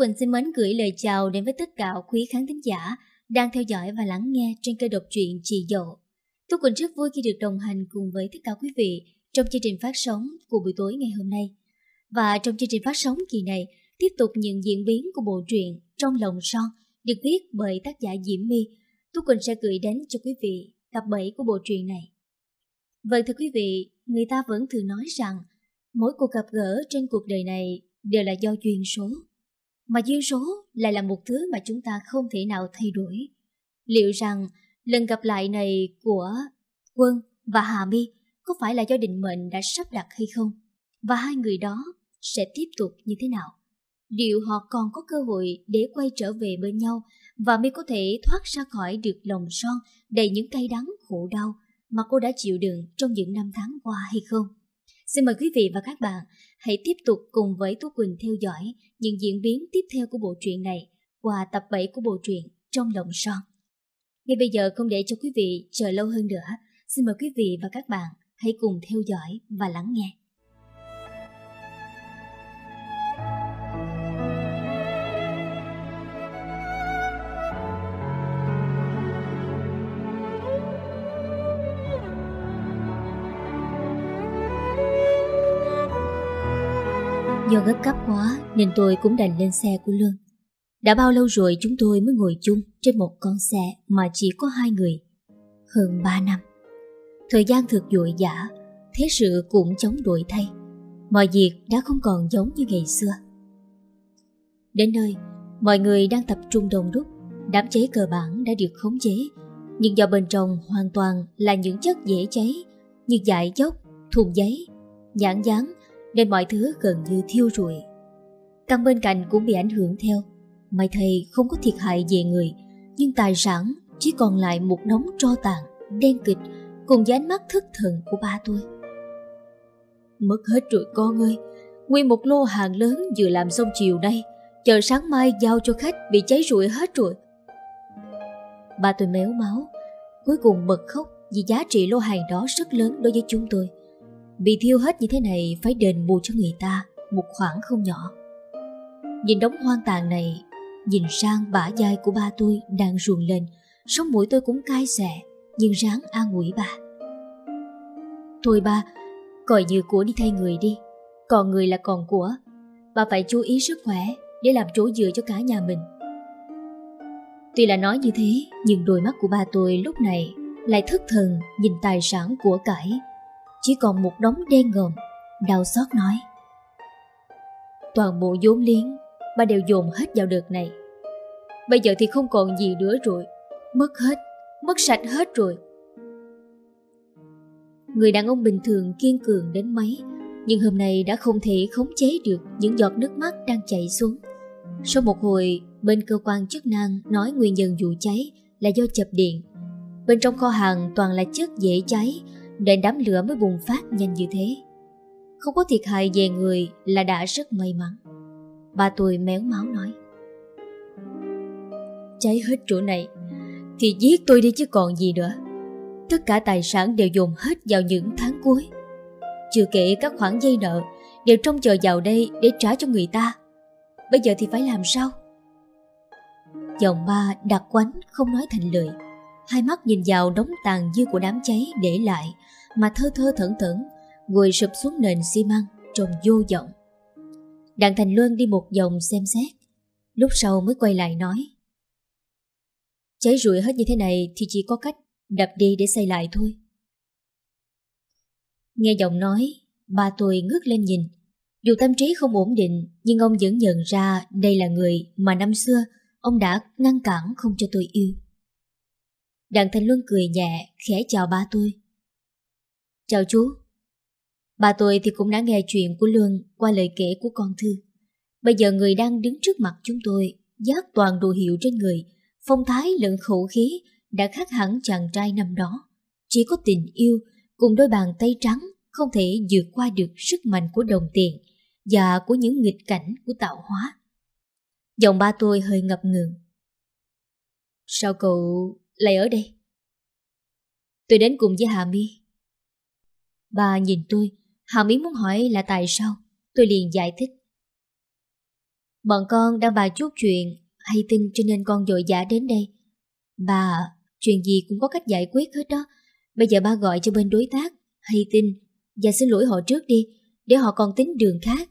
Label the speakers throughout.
Speaker 1: Quỳnh xin mến gửi lời chào đến với tất cả quý khán thính giả đang theo dõi và lắng nghe trên kênh độc truyện Chị Dậu. Tú Quỳnh rất vui khi được đồng hành cùng với tất cả quý vị trong chương trình phát sóng của buổi tối ngày hôm nay. Và trong chương trình phát sóng kỳ này, tiếp tục những diễn biến của bộ truyện Trong lòng son được viết bởi tác giả Diễm My. Tú Quỳnh sẽ gửi đến cho quý vị tập 7 của bộ truyện này. Vậy thưa quý vị, người ta vẫn thường nói rằng mỗi cuộc gặp gỡ trên cuộc đời này đều là do duyên số mà duyên số lại là một thứ mà chúng ta không thể nào thay đổi. Liệu rằng lần gặp lại này của Quân và Hà Mi có phải là do định mệnh đã sắp đặt hay không? Và hai người đó sẽ tiếp tục như thế nào? Liệu họ còn có cơ hội để quay trở về bên nhau và Mi có thể thoát ra khỏi được lòng son đầy những cay đắng khổ đau mà cô đã chịu đựng trong những năm tháng qua hay không? Xin mời quý vị và các bạn hãy tiếp tục cùng với Tú Quỳnh theo dõi những diễn biến tiếp theo của bộ truyện này qua tập 7 của bộ truyện Trong Lòng Son. Ngay bây giờ không để cho quý vị chờ lâu hơn nữa, xin mời quý vị và các bạn hãy cùng theo dõi và lắng nghe. Do gấp gáp quá nên tôi cũng đành lên xe của lương Đã bao lâu rồi chúng tôi mới ngồi chung trên một con xe mà chỉ có hai người. Hơn ba năm. Thời gian thực dội dã, thế sự cũng chống đổi thay. Mọi việc đã không còn giống như ngày xưa. Đến nơi, mọi người đang tập trung đông đúc. Đám cháy cơ bản đã được khống chế, nhưng do bên trong hoàn toàn là những chất dễ cháy như dại dốc, thùng giấy, nhãn dán nên mọi thứ gần như thiêu rụi. Căn bên cạnh cũng bị ảnh hưởng theo. May thầy không có thiệt hại về người, nhưng tài sản chỉ còn lại một đống tro tàn, đen kịch cùng với ánh mắt thất thần của ba tôi. Mất hết rồi con ơi, nguyên một lô hàng lớn vừa làm xong chiều nay, chờ sáng mai giao cho khách bị cháy rụi hết rồi. Ba tôi méo máu, cuối cùng bật khóc vì giá trị lô hàng đó rất lớn đối với chúng tôi bị thiêu hết như thế này phải đền bù cho người ta một khoản không nhỏ. Nhìn đống hoang tàn này, nhìn sang bả vai của ba tôi đang ruồn lên, sống mũi tôi cũng cay xè, nhưng ráng an ủi bà. Thôi ba, coi như của đi thay người đi, còn người là còn của. Bà phải chú ý sức khỏe để làm chỗ dựa cho cả nhà mình. Tuy là nói như thế, nhưng đôi mắt của ba tôi lúc này lại thức thần nhìn tài sản của cải chỉ còn một đống đen ngòm, đau xót nói. Toàn bộ vốn liếng, bà đều dồn hết vào đợt này. Bây giờ thì không còn gì nữa rồi, mất hết, mất sạch hết rồi. Người đàn ông bình thường kiên cường đến mấy, nhưng hôm nay đã không thể khống chế được những giọt nước mắt đang chảy xuống. Sau một hồi, bên cơ quan chức năng nói nguyên nhân vụ cháy là do chập điện. Bên trong kho hàng toàn là chất dễ cháy, nên đám lửa mới bùng phát nhanh như thế. Không có thiệt hại về người là đã rất may mắn. Ba tôi méo máu nói. Cháy hết chỗ này thì giết tôi đi chứ còn gì nữa. Tất cả tài sản đều dồn hết vào những tháng cuối. Chưa kể các khoản dây nợ đều trông chờ vào đây để trả cho người ta. Bây giờ thì phải làm sao? Chồng ba đặt quánh không nói thành lời hai mắt nhìn vào đống tàn dư của đám cháy để lại mà thơ thơ thẩn thẩn, ngồi sụp xuống nền xi măng trông vô vọng. Đặng Thành Luân đi một vòng xem xét, lúc sau mới quay lại nói. Cháy rụi hết như thế này thì chỉ có cách đập đi để xây lại thôi. Nghe giọng nói, ba tôi ngước lên nhìn. Dù tâm trí không ổn định, nhưng ông vẫn nhận ra đây là người mà năm xưa ông đã ngăn cản không cho tôi yêu. Đặng Thành Luân cười nhẹ, khẽ chào ba tôi. Chào chú. Ba tôi thì cũng đã nghe chuyện của Luân qua lời kể của con Thư. Bây giờ người đang đứng trước mặt chúng tôi, giác toàn đồ hiệu trên người, phong thái lẫn khẩu khí đã khác hẳn chàng trai năm đó. Chỉ có tình yêu cùng đôi bàn tay trắng không thể vượt qua được sức mạnh của đồng tiền và của những nghịch cảnh của tạo hóa. Giọng ba tôi hơi ngập ngừng. Sao cậu lại ở đây. Tôi đến cùng với Hà My. Bà nhìn tôi, Hà My muốn hỏi là tại sao, tôi liền giải thích. Bọn con đang bà chút chuyện hay tin cho nên con dội giả đến đây. Bà, chuyện gì cũng có cách giải quyết hết đó. Bây giờ ba gọi cho bên đối tác, hay tin, và xin lỗi họ trước đi, để họ còn tính đường khác.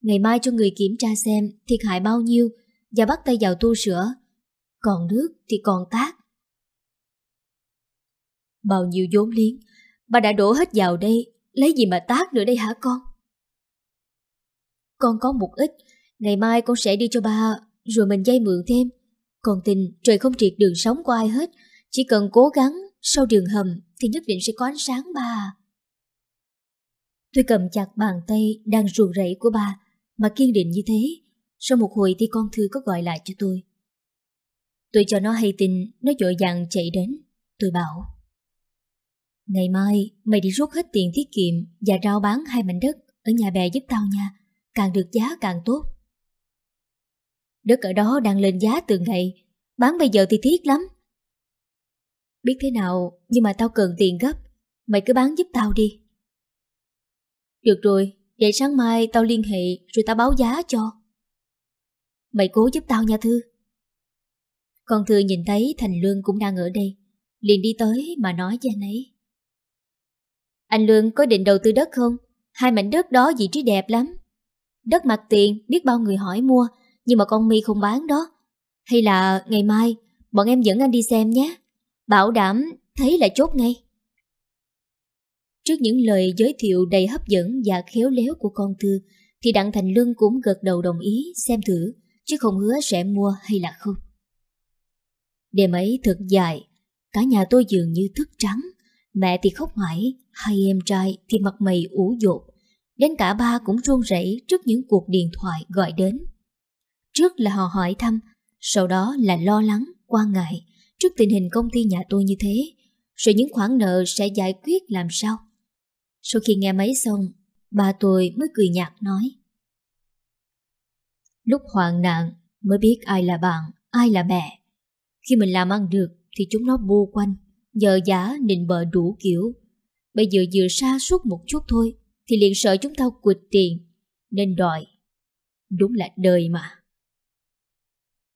Speaker 1: Ngày mai cho người kiểm tra xem thiệt hại bao nhiêu và bắt tay vào tu sửa. Còn nước thì còn tác bao nhiêu vốn liếng, bà đã đổ hết vào đây, lấy gì mà tác nữa đây hả con? Con có một ít, ngày mai con sẽ đi cho ba, rồi mình dây mượn thêm. Còn tin trời không triệt đường sống của ai hết, chỉ cần cố gắng, sau đường hầm thì nhất định sẽ có ánh sáng bà. Tôi cầm chặt bàn tay đang ruồn rẫy của bà, mà kiên định như thế. Sau một hồi thì con Thư có gọi lại cho tôi. Tôi cho nó hay tin, nó dội dàng chạy đến. Tôi bảo. Ngày mai, mày đi rút hết tiền tiết kiệm và rao bán hai mảnh đất ở nhà bè giúp tao nha. Càng được giá càng tốt. Đất ở đó đang lên giá từ ngày. Bán bây giờ thì thiết lắm. Biết thế nào, nhưng mà tao cần tiền gấp. Mày cứ bán giúp tao đi. Được rồi, vậy sáng mai tao liên hệ rồi tao báo giá cho. Mày cố giúp tao nha Thư. Con Thư nhìn thấy Thành Lương cũng đang ở đây. Liền đi tới mà nói cho anh ấy. Anh Lương có định đầu tư đất không? Hai mảnh đất đó vị trí đẹp lắm. Đất mặt tiền, biết bao người hỏi mua, nhưng mà con mi không bán đó. Hay là ngày mai, bọn em dẫn anh đi xem nhé. Bảo đảm, thấy là chốt ngay. Trước những lời giới thiệu đầy hấp dẫn và khéo léo của con Thư, thì Đặng Thành Lương cũng gật đầu đồng ý xem thử, chứ không hứa sẽ mua hay là không. Đêm ấy thật dài, cả nhà tôi dường như thức trắng, mẹ thì khóc mãi, Hai em trai thì mặt mày ủ dột Đến cả ba cũng run rẩy trước những cuộc điện thoại gọi đến Trước là họ hỏi thăm Sau đó là lo lắng, quan ngại Trước tình hình công ty nhà tôi như thế Rồi những khoản nợ sẽ giải quyết làm sao Sau khi nghe máy xong Ba tôi mới cười nhạt nói Lúc hoạn nạn mới biết ai là bạn, ai là mẹ Khi mình làm ăn được thì chúng nó bu quanh Giờ giá nịnh bợ đủ kiểu Bây giờ vừa xa suốt một chút thôi Thì liền sợ chúng ta quỵt tiền Nên đòi Đúng là đời mà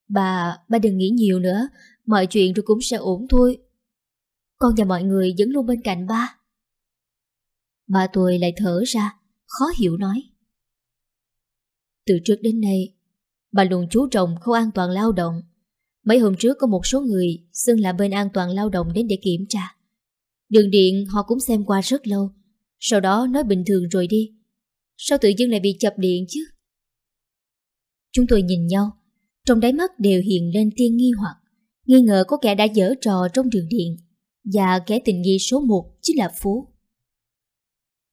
Speaker 1: Bà, bà đừng nghĩ nhiều nữa Mọi chuyện rồi cũng sẽ ổn thôi Con và mọi người vẫn luôn bên cạnh ba Bà tôi lại thở ra Khó hiểu nói Từ trước đến nay Bà luôn chú trọng không an toàn lao động Mấy hôm trước có một số người xưng là bên an toàn lao động đến để kiểm tra Đường điện họ cũng xem qua rất lâu Sau đó nói bình thường rồi đi Sao tự dưng lại bị chập điện chứ Chúng tôi nhìn nhau Trong đáy mắt đều hiện lên tiên nghi hoặc Nghi ngờ có kẻ đã dở trò trong đường điện Và kẻ tình nghi số một chính là Phú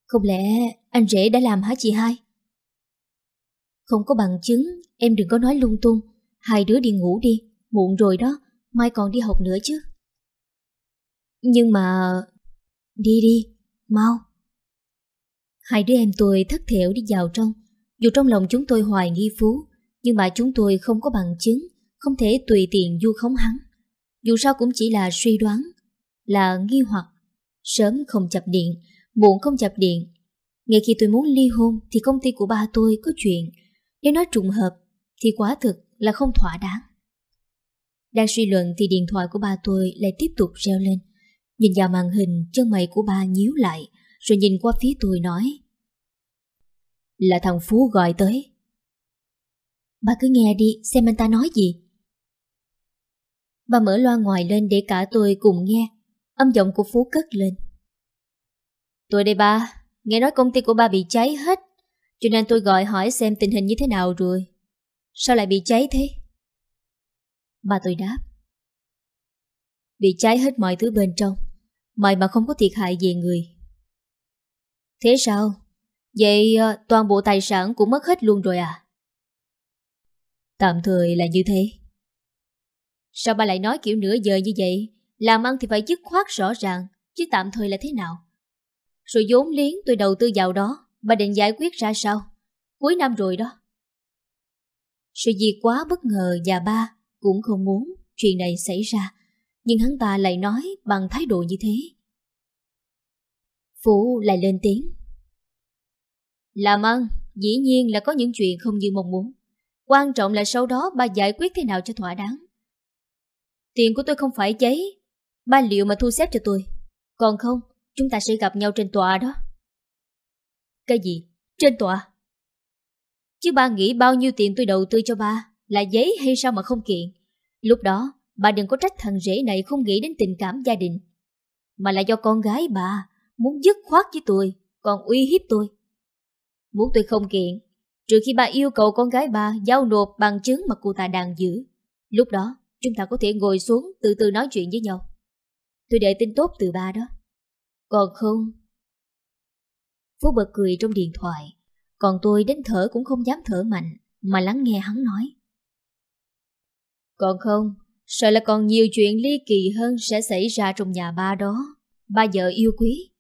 Speaker 1: Không lẽ anh rể đã làm hả chị hai? Không có bằng chứng Em đừng có nói lung tung Hai đứa đi ngủ đi Muộn rồi đó Mai còn đi học nữa chứ nhưng mà... Đi đi, mau. Hai đứa em tôi thất thểu đi vào trong. Dù trong lòng chúng tôi hoài nghi phú, nhưng mà chúng tôi không có bằng chứng, không thể tùy tiện du khống hắn. Dù sao cũng chỉ là suy đoán, là nghi hoặc. Sớm không chập điện, muộn không chập điện. Ngay khi tôi muốn ly hôn thì công ty của ba tôi có chuyện. Nếu nói trùng hợp thì quá thực là không thỏa đáng. Đang suy luận thì điện thoại của ba tôi lại tiếp tục reo lên. Nhìn vào màn hình chân mày của ba nhíu lại Rồi nhìn qua phía tôi nói Là thằng Phú gọi tới Ba cứ nghe đi xem anh ta nói gì Ba mở loa ngoài lên để cả tôi cùng nghe Âm giọng của Phú cất lên Tôi đây ba Nghe nói công ty của ba bị cháy hết Cho nên tôi gọi hỏi xem tình hình như thế nào rồi Sao lại bị cháy thế Ba tôi đáp Bị cháy hết mọi thứ bên trong May mà không có thiệt hại về người Thế sao? Vậy ờ, toàn bộ tài sản cũng mất hết luôn rồi à? Tạm thời là như thế Sao bà lại nói kiểu nửa giờ như vậy? Làm ăn thì phải dứt khoát rõ ràng Chứ tạm thời là thế nào? Rồi vốn liếng tôi đầu tư vào đó Bà định giải quyết ra sao? Cuối năm rồi đó Sự gì quá bất ngờ và ba cũng không muốn chuyện này xảy ra nhưng hắn ta lại nói bằng thái độ như thế. Phú lại lên tiếng. Làm ăn, dĩ nhiên là có những chuyện không như mong muốn. Quan trọng là sau đó ba giải quyết thế nào cho thỏa đáng. Tiền của tôi không phải giấy, ba liệu mà thu xếp cho tôi. Còn không, chúng ta sẽ gặp nhau trên tòa đó. Cái gì? Trên tòa? Chứ ba nghĩ bao nhiêu tiền tôi đầu tư cho ba là giấy hay sao mà không kiện. Lúc đó, Bà đừng có trách thằng rể này không nghĩ đến tình cảm gia đình Mà là do con gái bà Muốn dứt khoát với tôi Còn uy hiếp tôi Muốn tôi không kiện Trừ khi bà yêu cầu con gái bà giao nộp bằng chứng mà cô ta đang giữ Lúc đó chúng ta có thể ngồi xuống từ từ nói chuyện với nhau Tôi đợi tin tốt từ bà đó Còn không Phú bật cười trong điện thoại Còn tôi đến thở cũng không dám thở mạnh Mà lắng nghe hắn nói Còn không Sợ là còn nhiều chuyện ly kỳ hơn sẽ xảy ra trong nhà ba đó. Ba vợ yêu quý.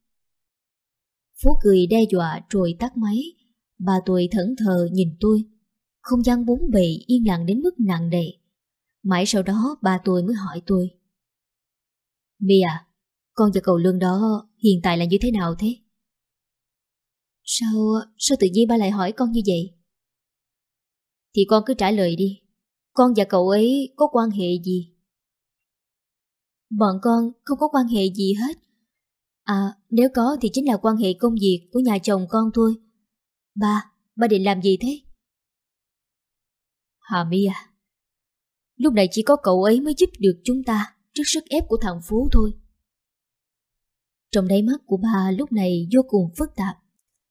Speaker 1: Phú cười đe dọa rồi tắt máy. Bà tôi thẫn thờ nhìn tôi. Không gian bốn bề yên lặng đến mức nặng nề. Mãi sau đó ba tôi mới hỏi tôi. Mì à, con và cậu Lương đó hiện tại là như thế nào thế? Sao, sao tự nhiên ba lại hỏi con như vậy? Thì con cứ trả lời đi, con và cậu ấy có quan hệ gì? Bọn con không có quan hệ gì hết. À, nếu có thì chính là quan hệ công việc của nhà chồng con thôi. Ba, ba định làm gì thế? Hà My à, lúc này chỉ có cậu ấy mới giúp được chúng ta trước sức ép của thằng Phú thôi. Trong đáy mắt của ba lúc này vô cùng phức tạp.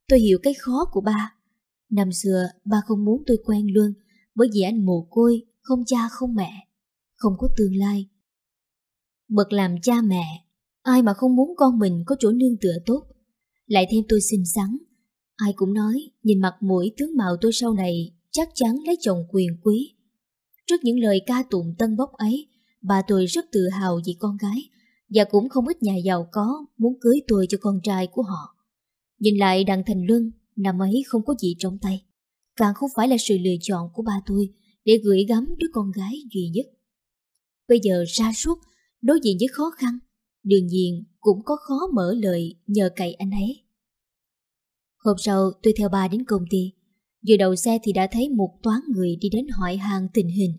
Speaker 1: Tôi hiểu cái khó của ba. Năm xưa, ba không muốn tôi quen Luân bởi vì anh mồ côi không cha không mẹ, không có tương lai. Bậc làm cha mẹ, ai mà không muốn con mình có chỗ nương tựa tốt. Lại thêm tôi xinh xắn, ai cũng nói nhìn mặt mũi tướng mạo tôi sau này chắc chắn lấy chồng quyền quý. Trước những lời ca tụng tân bốc ấy, bà tôi rất tự hào vì con gái và cũng không ít nhà giàu có muốn cưới tôi cho con trai của họ. Nhìn lại đằng thành luân, năm ấy không có gì trong tay. Càng không phải là sự lựa chọn của ba tôi, để gửi gắm đứa con gái duy nhất. Bây giờ ra suốt, đối diện với khó khăn, đương nhiên cũng có khó mở lời nhờ cậy anh ấy. Hôm sau tôi theo ba đến công ty, vừa đầu xe thì đã thấy một toán người đi đến hỏi hàng tình hình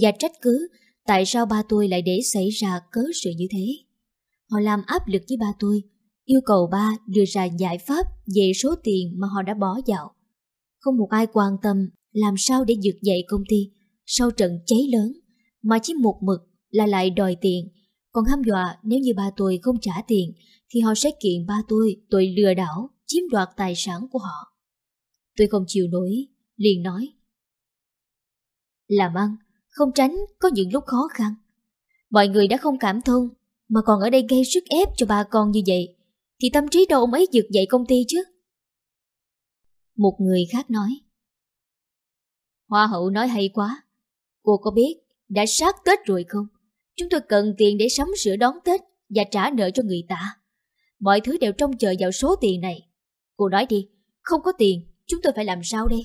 Speaker 1: và trách cứ tại sao ba tôi lại để xảy ra cớ sự như thế. Họ làm áp lực với ba tôi, yêu cầu ba đưa ra giải pháp về số tiền mà họ đã bỏ dạo. Không một ai quan tâm làm sao để dược dậy công ty sau trận cháy lớn mà chỉ một mực là lại đòi tiền. Còn hăm dọa nếu như ba tôi không trả tiền thì họ sẽ kiện ba tôi tội lừa đảo, chiếm đoạt tài sản của họ. Tôi không chịu nổi, liền nói. Làm ăn, không tránh có những lúc khó khăn. Mọi người đã không cảm thông mà còn ở đây gây sức ép cho ba con như vậy thì tâm trí đâu ông ấy dược dậy công ty chứ. Một người khác nói. Hoa hậu nói hay quá. Cô có biết đã sát Tết rồi không? Chúng tôi cần tiền để sắm sửa đón Tết và trả nợ cho người ta. Mọi thứ đều trông chờ vào số tiền này. Cô nói đi, không có tiền, chúng tôi phải làm sao đây?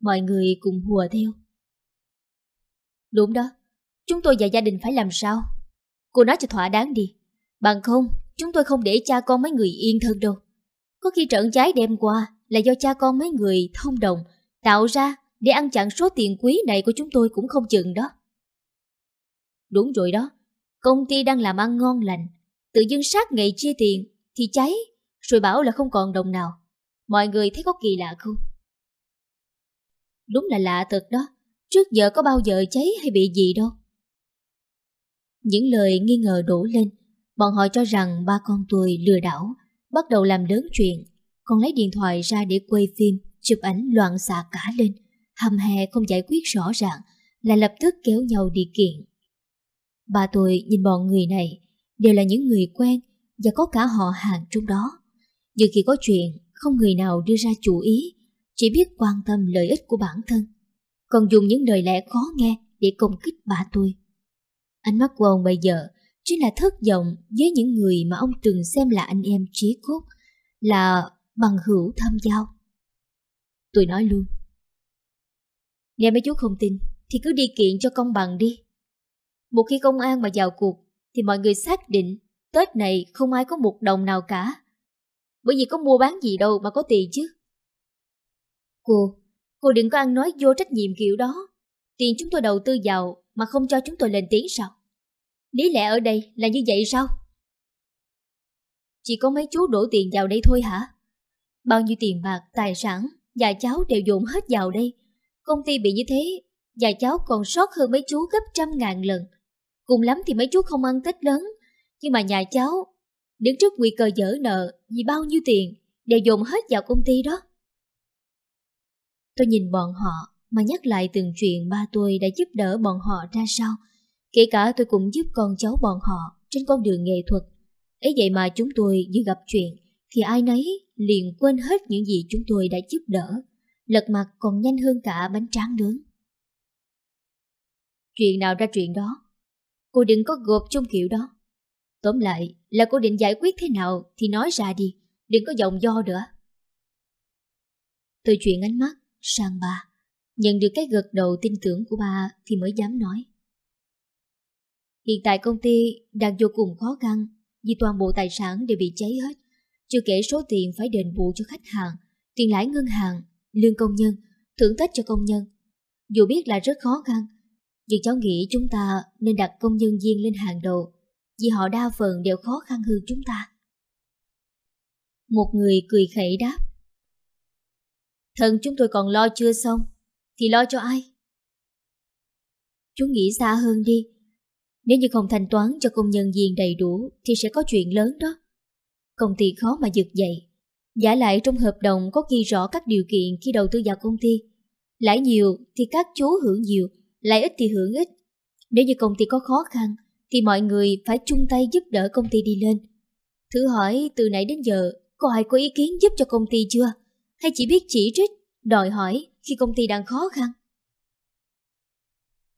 Speaker 1: Mọi người cùng hùa theo. Đúng đó, chúng tôi và gia đình phải làm sao? Cô nói cho thỏa đáng đi. Bằng không, chúng tôi không để cha con mấy người yên thân đâu. Có khi trận cháy đem qua là do cha con mấy người thông đồng Tạo ra để ăn chặn số tiền quý này của chúng tôi cũng không chừng đó. Đúng rồi đó, công ty đang làm ăn ngon lành, tự dưng sát ngày chia tiền thì cháy, rồi bảo là không còn đồng nào. Mọi người thấy có kỳ lạ không? Đúng là lạ thật đó, trước giờ có bao giờ cháy hay bị gì đâu. Những lời nghi ngờ đổ lên, bọn họ cho rằng ba con tôi lừa đảo, bắt đầu làm lớn chuyện, còn lấy điện thoại ra để quay phim chụp ảnh loạn xạ cả lên, hầm hè không giải quyết rõ ràng, lại lập tức kéo nhau đi kiện. Bà tôi nhìn bọn người này, đều là những người quen và có cả họ hàng trong đó. Nhưng khi có chuyện, không người nào đưa ra chủ ý, chỉ biết quan tâm lợi ích của bản thân, còn dùng những lời lẽ khó nghe để công kích bà tôi. Ánh mắt của ông bây giờ chính là thất vọng với những người mà ông từng xem là anh em trí cốt, là bằng hữu tham giao. Tôi nói luôn. Nghe mấy chú không tin, thì cứ đi kiện cho công bằng đi. Một khi công an mà vào cuộc, thì mọi người xác định Tết này không ai có một đồng nào cả. Bởi vì có mua bán gì đâu mà có tiền chứ. Cô, cô đừng có ăn nói vô trách nhiệm kiểu đó. Tiền chúng tôi đầu tư vào mà không cho chúng tôi lên tiếng sao? Lý lẽ ở đây là như vậy sao? Chỉ có mấy chú đổ tiền vào đây thôi hả? Bao nhiêu tiền bạc, tài sản Nhà cháu đều dồn hết vào đây Công ty bị như thế Nhà cháu còn sót hơn mấy chú gấp trăm ngàn lần Cùng lắm thì mấy chú không ăn Tết lớn Nhưng mà nhà cháu Đứng trước nguy cơ dở nợ Vì bao nhiêu tiền Đều dồn hết vào công ty đó Tôi nhìn bọn họ Mà nhắc lại từng chuyện ba tôi đã giúp đỡ bọn họ ra sao Kể cả tôi cũng giúp con cháu bọn họ Trên con đường nghệ thuật ấy vậy mà chúng tôi như gặp chuyện thì ai nấy liền quên hết những gì chúng tôi đã giúp đỡ, lật mặt còn nhanh hơn cả bánh tráng nướng. Chuyện nào ra chuyện đó, cô đừng có gộp chung kiểu đó. Tóm lại là cô định giải quyết thế nào thì nói ra đi, đừng có giọng do nữa. Tôi chuyện ánh mắt sang bà, nhận được cái gật đầu tin tưởng của bà thì mới dám nói. Hiện tại công ty đang vô cùng khó khăn vì toàn bộ tài sản đều bị cháy hết. Chưa kể số tiền phải đền bù cho khách hàng, tiền lãi ngân hàng, lương công nhân, thưởng Tết cho công nhân. Dù biết là rất khó khăn, nhưng cháu nghĩ chúng ta nên đặt công nhân viên lên hàng đầu, vì họ đa phần đều khó khăn hơn chúng ta. Một người cười khẩy đáp. Thần chúng tôi còn lo chưa xong, thì lo cho ai? chúng nghĩ xa hơn đi. Nếu như không thanh toán cho công nhân viên đầy đủ thì sẽ có chuyện lớn đó công ty khó mà giật dậy. Giả lại trong hợp đồng có ghi rõ các điều kiện khi đầu tư vào công ty. Lãi nhiều thì các chú hưởng nhiều, lãi ít thì hưởng ít. Nếu như công ty có khó khăn thì mọi người phải chung tay giúp đỡ công ty đi lên. Thử hỏi từ nãy đến giờ có ai có ý kiến giúp cho công ty chưa? Hay chỉ biết chỉ trích, đòi hỏi khi công ty đang khó khăn?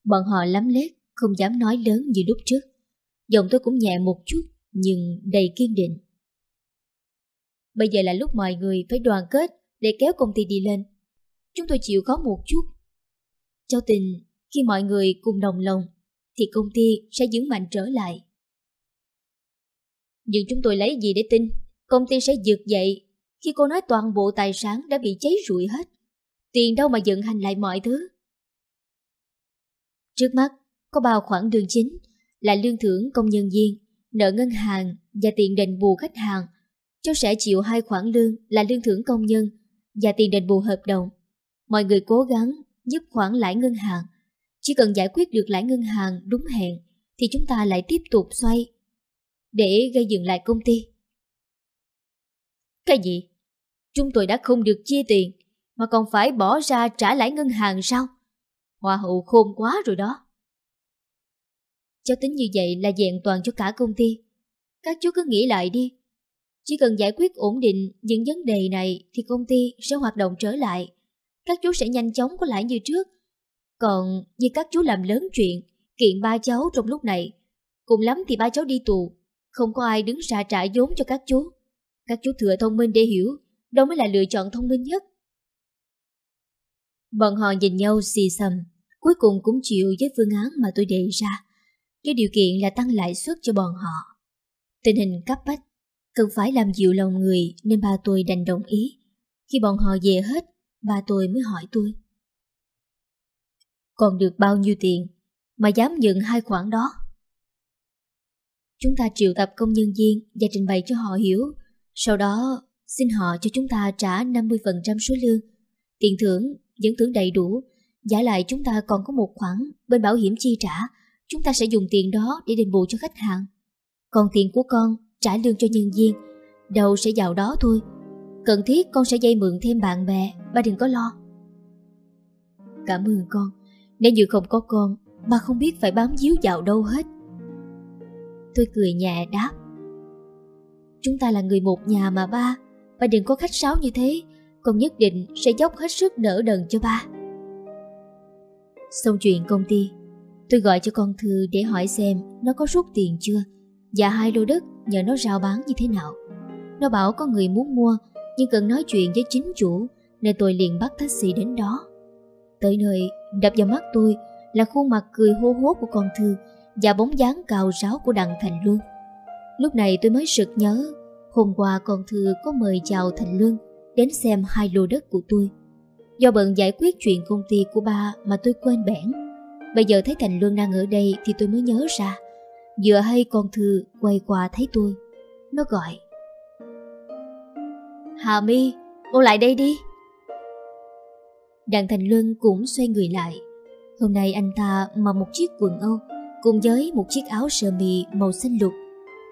Speaker 1: Bọn họ lắm lét, không dám nói lớn như lúc trước. Giọng tôi cũng nhẹ một chút, nhưng đầy kiên định. Bây giờ là lúc mọi người phải đoàn kết để kéo công ty đi lên. Chúng tôi chịu khó một chút. Cháu tình, khi mọi người cùng đồng lòng, thì công ty sẽ vững mạnh trở lại. Nhưng chúng tôi lấy gì để tin, công ty sẽ dược dậy khi cô nói toàn bộ tài sản đã bị cháy rụi hết. Tiền đâu mà dựng hành lại mọi thứ. Trước mắt, có bao khoản đường chính là lương thưởng công nhân viên, nợ ngân hàng và tiền đền bù khách hàng Cháu sẽ chịu hai khoản lương là lương thưởng công nhân và tiền đền bù hợp đồng. Mọi người cố gắng giúp khoản lãi ngân hàng. Chỉ cần giải quyết được lãi ngân hàng đúng hẹn thì chúng ta lại tiếp tục xoay để gây dựng lại công ty. Cái gì? Chúng tôi đã không được chia tiền mà còn phải bỏ ra trả lãi ngân hàng sao? Hoa hậu khôn quá rồi đó. Cháu tính như vậy là dẹn toàn cho cả công ty. Các chú cứ nghĩ lại đi, chỉ cần giải quyết ổn định những vấn đề này thì công ty sẽ hoạt động trở lại. Các chú sẽ nhanh chóng có lãi như trước. Còn như các chú làm lớn chuyện, kiện ba cháu trong lúc này, cùng lắm thì ba cháu đi tù, không có ai đứng ra trả vốn cho các chú. Các chú thừa thông minh để hiểu, đâu mới là lựa chọn thông minh nhất. Bọn họ nhìn nhau xì xầm, cuối cùng cũng chịu với phương án mà tôi đề ra, với điều kiện là tăng lãi suất cho bọn họ. Tình hình cấp bách cần phải làm dịu lòng người nên ba tôi đành đồng ý. Khi bọn họ về hết, ba tôi mới hỏi tôi. Còn được bao nhiêu tiền mà dám nhận hai khoản đó? Chúng ta triệu tập công nhân viên và trình bày cho họ hiểu, sau đó xin họ cho chúng ta trả 50% số lương. Tiền thưởng vẫn thưởng đầy đủ, giả lại chúng ta còn có một khoản bên bảo hiểm chi trả, chúng ta sẽ dùng tiền đó để đền bù cho khách hàng. Còn tiền của con trả lương cho nhân viên, đầu sẽ vào đó thôi. Cần thiết con sẽ dây mượn thêm bạn bè, ba đừng có lo. Cảm ơn con, nếu như không có con, ba không biết phải bám díu vào đâu hết. Tôi cười nhẹ đáp. Chúng ta là người một nhà mà ba, ba đừng có khách sáo như thế, con nhất định sẽ dốc hết sức nở đần cho ba. Xong chuyện công ty, tôi gọi cho con Thư để hỏi xem nó có rút tiền chưa và dạ hai lô đất nhờ nó rao bán như thế nào. Nó bảo có người muốn mua nhưng cần nói chuyện với chính chủ nên tôi liền bắt taxi đến đó. Tới nơi, đập vào mắt tôi là khuôn mặt cười hô hố của con Thư và bóng dáng cao ráo của đặng Thành Luân. Lúc này tôi mới sực nhớ, hôm qua con Thư có mời chào Thành Luân đến xem hai lô đất của tôi. Do bận giải quyết chuyện công ty của ba mà tôi quên bẽn. Bây giờ thấy Thành Luân đang ở đây thì tôi mới nhớ ra. Vừa hay con Thư quay qua thấy tôi Nó gọi Hà My, cô lại đây đi Đặng Thành Luân cũng xoay người lại Hôm nay anh ta mặc một chiếc quần âu Cùng với một chiếc áo sơ mi màu xanh lục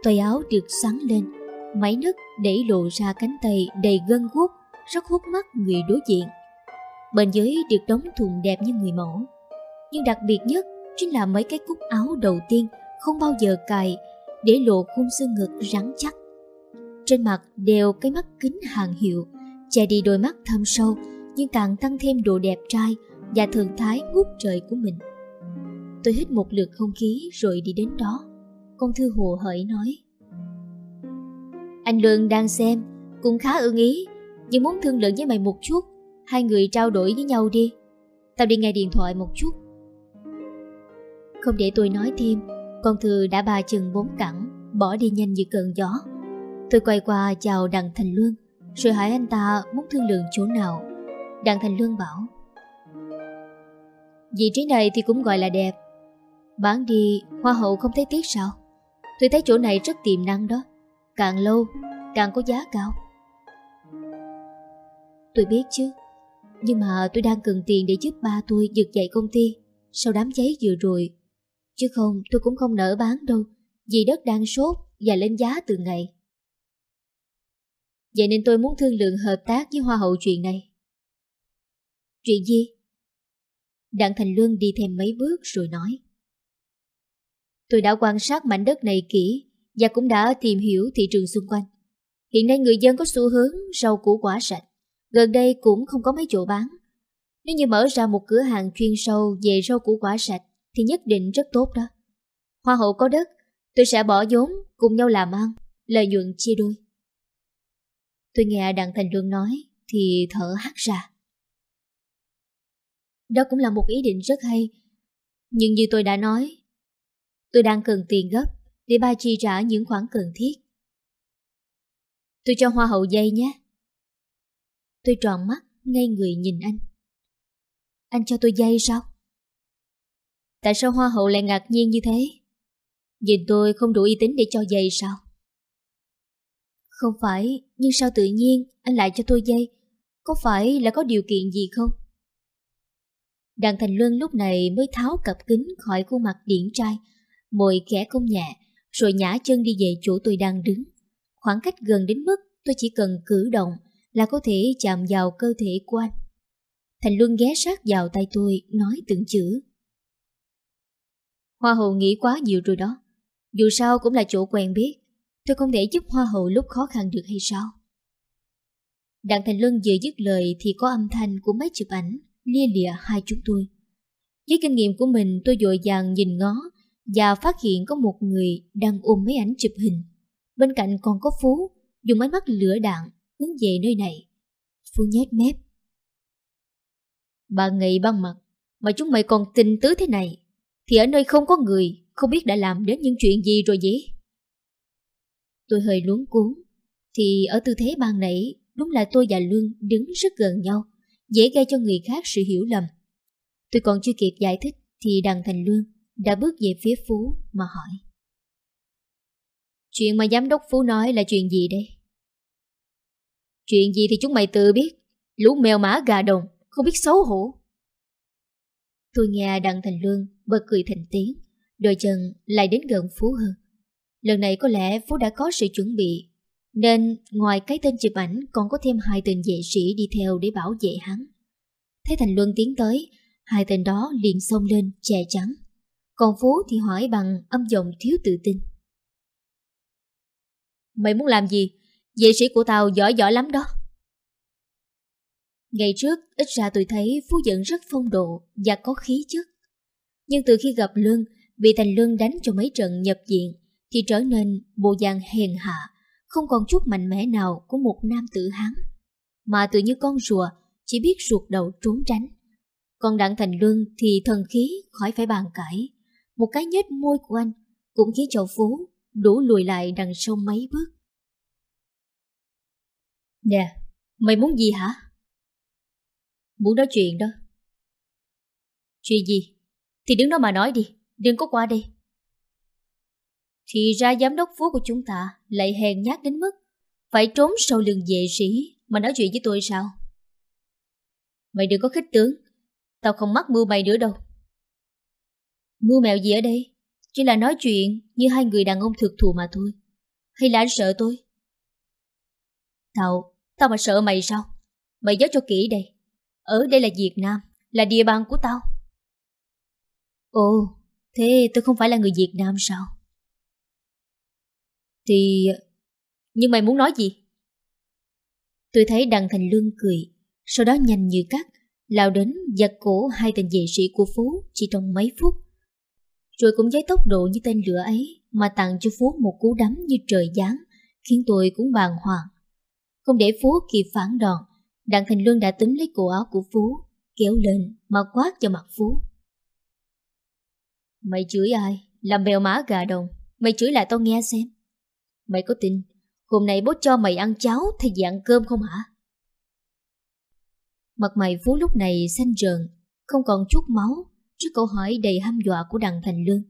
Speaker 1: Toài áo được sáng lên Máy nứt đẩy lộ ra cánh tay đầy gân guốc Rất hút mắt người đối diện Bên dưới được đóng thùng đẹp như người mẫu Nhưng đặc biệt nhất chính là mấy cái cúc áo đầu tiên không bao giờ cài, để lộ khung xương ngực rắn chắc. Trên mặt đều cái mắt kính hàng hiệu, che đi đôi mắt thâm sâu nhưng càng tăng thêm độ đẹp trai và thường thái ngút trời của mình. Tôi hít một lượt không khí rồi đi đến đó. Con thư hồ hởi nói. Anh Lương đang xem, cũng khá ưng ý, nhưng muốn thương lượng với mày một chút, hai người trao đổi với nhau đi. Tao đi nghe điện thoại một chút. Không để tôi nói thêm, con Thư đã ba chừng bốn cẳng, bỏ đi nhanh như cơn gió. Tôi quay qua chào Đặng Thành luân rồi hỏi anh ta muốn thương lượng chỗ nào. Đặng Thành luân bảo, Vị trí này thì cũng gọi là đẹp, bán đi hoa hậu không thấy tiếc sao? Tôi thấy chỗ này rất tiềm năng đó, càng lâu càng có giá cao. Tôi biết chứ, nhưng mà tôi đang cần tiền để giúp ba tôi vực dậy công ty sau đám cháy vừa rồi Chứ không tôi cũng không nỡ bán đâu Vì đất đang sốt và lên giá từ ngày Vậy nên tôi muốn thương lượng hợp tác với Hoa hậu chuyện này Chuyện gì? Đặng Thành Luân đi thêm mấy bước rồi nói Tôi đã quan sát mảnh đất này kỹ Và cũng đã tìm hiểu thị trường xung quanh Hiện nay người dân có xu hướng rau củ quả sạch Gần đây cũng không có mấy chỗ bán Nếu như mở ra một cửa hàng chuyên sâu về rau củ quả sạch thì nhất định rất tốt đó. Hoa hậu có đất, tôi sẽ bỏ vốn cùng nhau làm ăn, lợi nhuận chia đôi. Tôi nghe đặng thành luân nói thì thở hắt ra. Đó cũng là một ý định rất hay. Nhưng như tôi đã nói, tôi đang cần tiền gấp để ba chi trả những khoản cần thiết. Tôi cho hoa hậu dây nhé. Tôi tròn mắt, ngay người nhìn anh. Anh cho tôi dây sao? Tại sao hoa hậu lại ngạc nhiên như thế? vì tôi không đủ uy tín để cho dây sao? Không phải, nhưng sao tự nhiên anh lại cho tôi dây? Có phải là có điều kiện gì không? Đặng Thành Luân lúc này mới tháo cặp kính khỏi khuôn mặt điển trai, mồi khẽ không nhẹ, rồi nhả chân đi về chỗ tôi đang đứng. Khoảng cách gần đến mức tôi chỉ cần cử động là có thể chạm vào cơ thể của anh. Thành Luân ghé sát vào tay tôi, nói từng chữ. Hoa hậu nghĩ quá nhiều rồi đó. Dù sao cũng là chỗ quen biết. Tôi không thể giúp hoa hậu lúc khó khăn được hay sao? Đặng Thành Luân vừa dứt lời thì có âm thanh của máy chụp ảnh lia lịa hai chúng tôi. Với kinh nghiệm của mình tôi dội vàng nhìn ngó và phát hiện có một người đang ôm mấy ảnh chụp hình. Bên cạnh còn có Phú, dùng ánh mắt lửa đạn hướng về nơi này. Phú nhét mép. Bà ngày băng mặt mà chúng mày còn tình tứ thế này thì ở nơi không có người Không biết đã làm đến những chuyện gì rồi vậy Tôi hơi luống cuống Thì ở tư thế ban nãy Đúng là tôi và Lương đứng rất gần nhau Dễ gây cho người khác sự hiểu lầm Tôi còn chưa kịp giải thích Thì đặng thành Lương đã bước về phía Phú mà hỏi Chuyện mà giám đốc Phú nói là chuyện gì đây? Chuyện gì thì chúng mày tự biết Lũ mèo mã gà đồng Không biết xấu hổ Tôi nghe đặng thành lương bật cười thành tiếng, đôi chân lại đến gần Phú hơn. Lần này có lẽ Phú đã có sự chuẩn bị, nên ngoài cái tên chụp ảnh còn có thêm hai tên vệ sĩ đi theo để bảo vệ hắn. Thấy Thành Luân tiến tới, hai tên đó liền xông lên che chắn. Còn Phú thì hỏi bằng âm giọng thiếu tự tin. Mày muốn làm gì? Vệ sĩ của tao giỏi giỏi lắm đó. Ngày trước, ít ra tôi thấy Phú giận rất phong độ và có khí chất. Nhưng từ khi gặp Lương, bị Thành Lương đánh cho mấy trận nhập diện, thì trở nên bộ dạng hèn hạ, không còn chút mạnh mẽ nào của một nam tử hán, mà tự như con rùa, chỉ biết ruột đầu trốn tránh. Còn đặng Thành lương thì thần khí khỏi phải bàn cãi. Một cái nhếch môi của anh cũng khiến chậu Phú đủ lùi lại đằng sau mấy bước. Nè, mày muốn gì hả? Muốn nói chuyện đó. Chuyện gì? Thì đứng đó mà nói đi Đừng có qua đây Thì ra giám đốc phú của chúng ta Lại hèn nhát đến mức Phải trốn sau lưng vệ sĩ Mà nói chuyện với tôi sao Mày đừng có khích tướng Tao không mắc mưu mày nữa đâu Mưu mèo gì ở đây Chỉ là nói chuyện như hai người đàn ông thực thù mà thôi Hay là anh sợ tôi Tao Tao mà sợ mày sao Mày nhớ cho kỹ đây Ở đây là Việt Nam Là địa bàn của tao Ồ, thế tôi không phải là người Việt Nam sao? Thì... Nhưng mày muốn nói gì? Tôi thấy Đặng Thành Lương cười, sau đó nhanh như cắt, lao đến giật cổ hai tên vệ sĩ của Phú chỉ trong mấy phút. Rồi cũng với tốc độ như tên lửa ấy mà tặng cho Phú một cú đấm như trời giáng, khiến tôi cũng bàng hoàng. Không để Phú kịp phản đòn, đặng Thành Lương đã túm lấy cổ áo của Phú, kéo lên mà quát cho mặt Phú. Mày chửi ai? Làm bèo má gà đồng. Mày chửi lại tao nghe xem. Mày có tin hôm nay bố cho mày ăn cháo thì dạng cơm không hả? Mặt mày Phú lúc này xanh rờn, không còn chút máu trước câu hỏi đầy hăm dọa của đằng Thành Lương.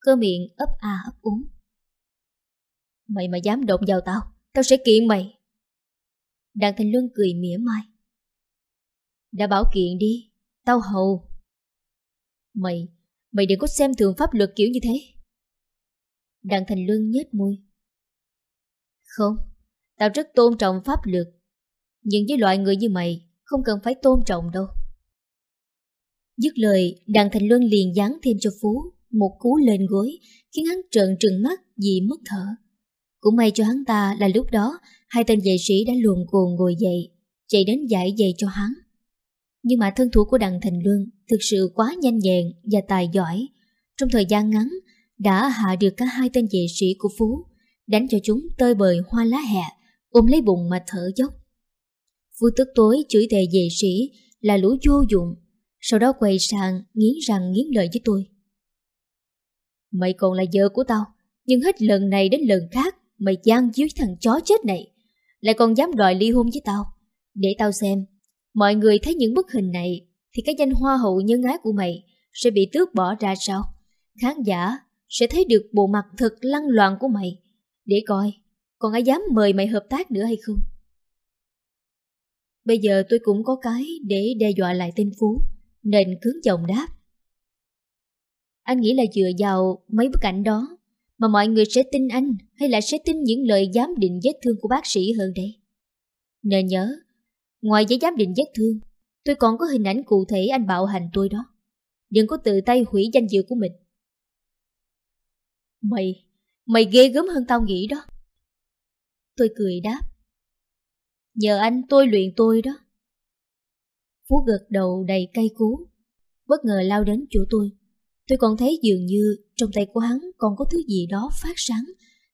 Speaker 1: Cơ miệng ấp a ấp úng. Mày mà dám động vào tao, tao sẽ kiện mày. Đặng Thành lương cười mỉa mai. Đã bảo kiện đi, tao hầu. Mày Mày đừng có xem thường pháp luật kiểu như thế Đặng Thành Luân nhếch môi Không Tao rất tôn trọng pháp luật Nhưng với loại người như mày Không cần phải tôn trọng đâu Dứt lời Đặng Thành Luân liền dán thêm cho Phú Một cú lên gối Khiến hắn trợn trừng mắt vì mất thở Cũng may cho hắn ta là lúc đó Hai tên vệ sĩ đã luồn cuồn ngồi dậy Chạy đến giải giày cho hắn nhưng mà thân thủ của Đặng Thành Luân thực sự quá nhanh nhẹn và tài giỏi. Trong thời gian ngắn, đã hạ được cả hai tên vệ sĩ của Phú, đánh cho chúng tơi bời hoa lá hẹ, ôm lấy bụng mà thở dốc. Phú tức tối chửi thề vệ sĩ là lũ vô dụng, sau đó quầy sang nghiến răng nghiến lợi với tôi. Mày còn là vợ của tao, nhưng hết lần này đến lần khác mày gian dưới thằng chó chết này, lại còn dám đòi ly hôn với tao. Để tao xem Mọi người thấy những bức hình này thì cái danh hoa hậu nhân ái của mày sẽ bị tước bỏ ra sao? Khán giả sẽ thấy được bộ mặt thật lăng loạn của mày. Để coi, còn ai dám mời mày hợp tác nữa hay không? Bây giờ tôi cũng có cái để đe dọa lại tên Phú, nên cứng chồng đáp. Anh nghĩ là dựa vào mấy bức ảnh đó mà mọi người sẽ tin anh hay là sẽ tin những lời giám định vết thương của bác sĩ hơn đây? Nên nhớ, Ngoài giấy giám định vết thương, tôi còn có hình ảnh cụ thể anh bạo hành tôi đó. Đừng có tự tay hủy danh dự của mình. Mày, mày ghê gớm hơn tao nghĩ đó. Tôi cười đáp. Nhờ anh tôi luyện tôi đó. Phú gật đầu đầy cay cú, bất ngờ lao đến chỗ tôi. Tôi còn thấy dường như trong tay của hắn còn có thứ gì đó phát sáng,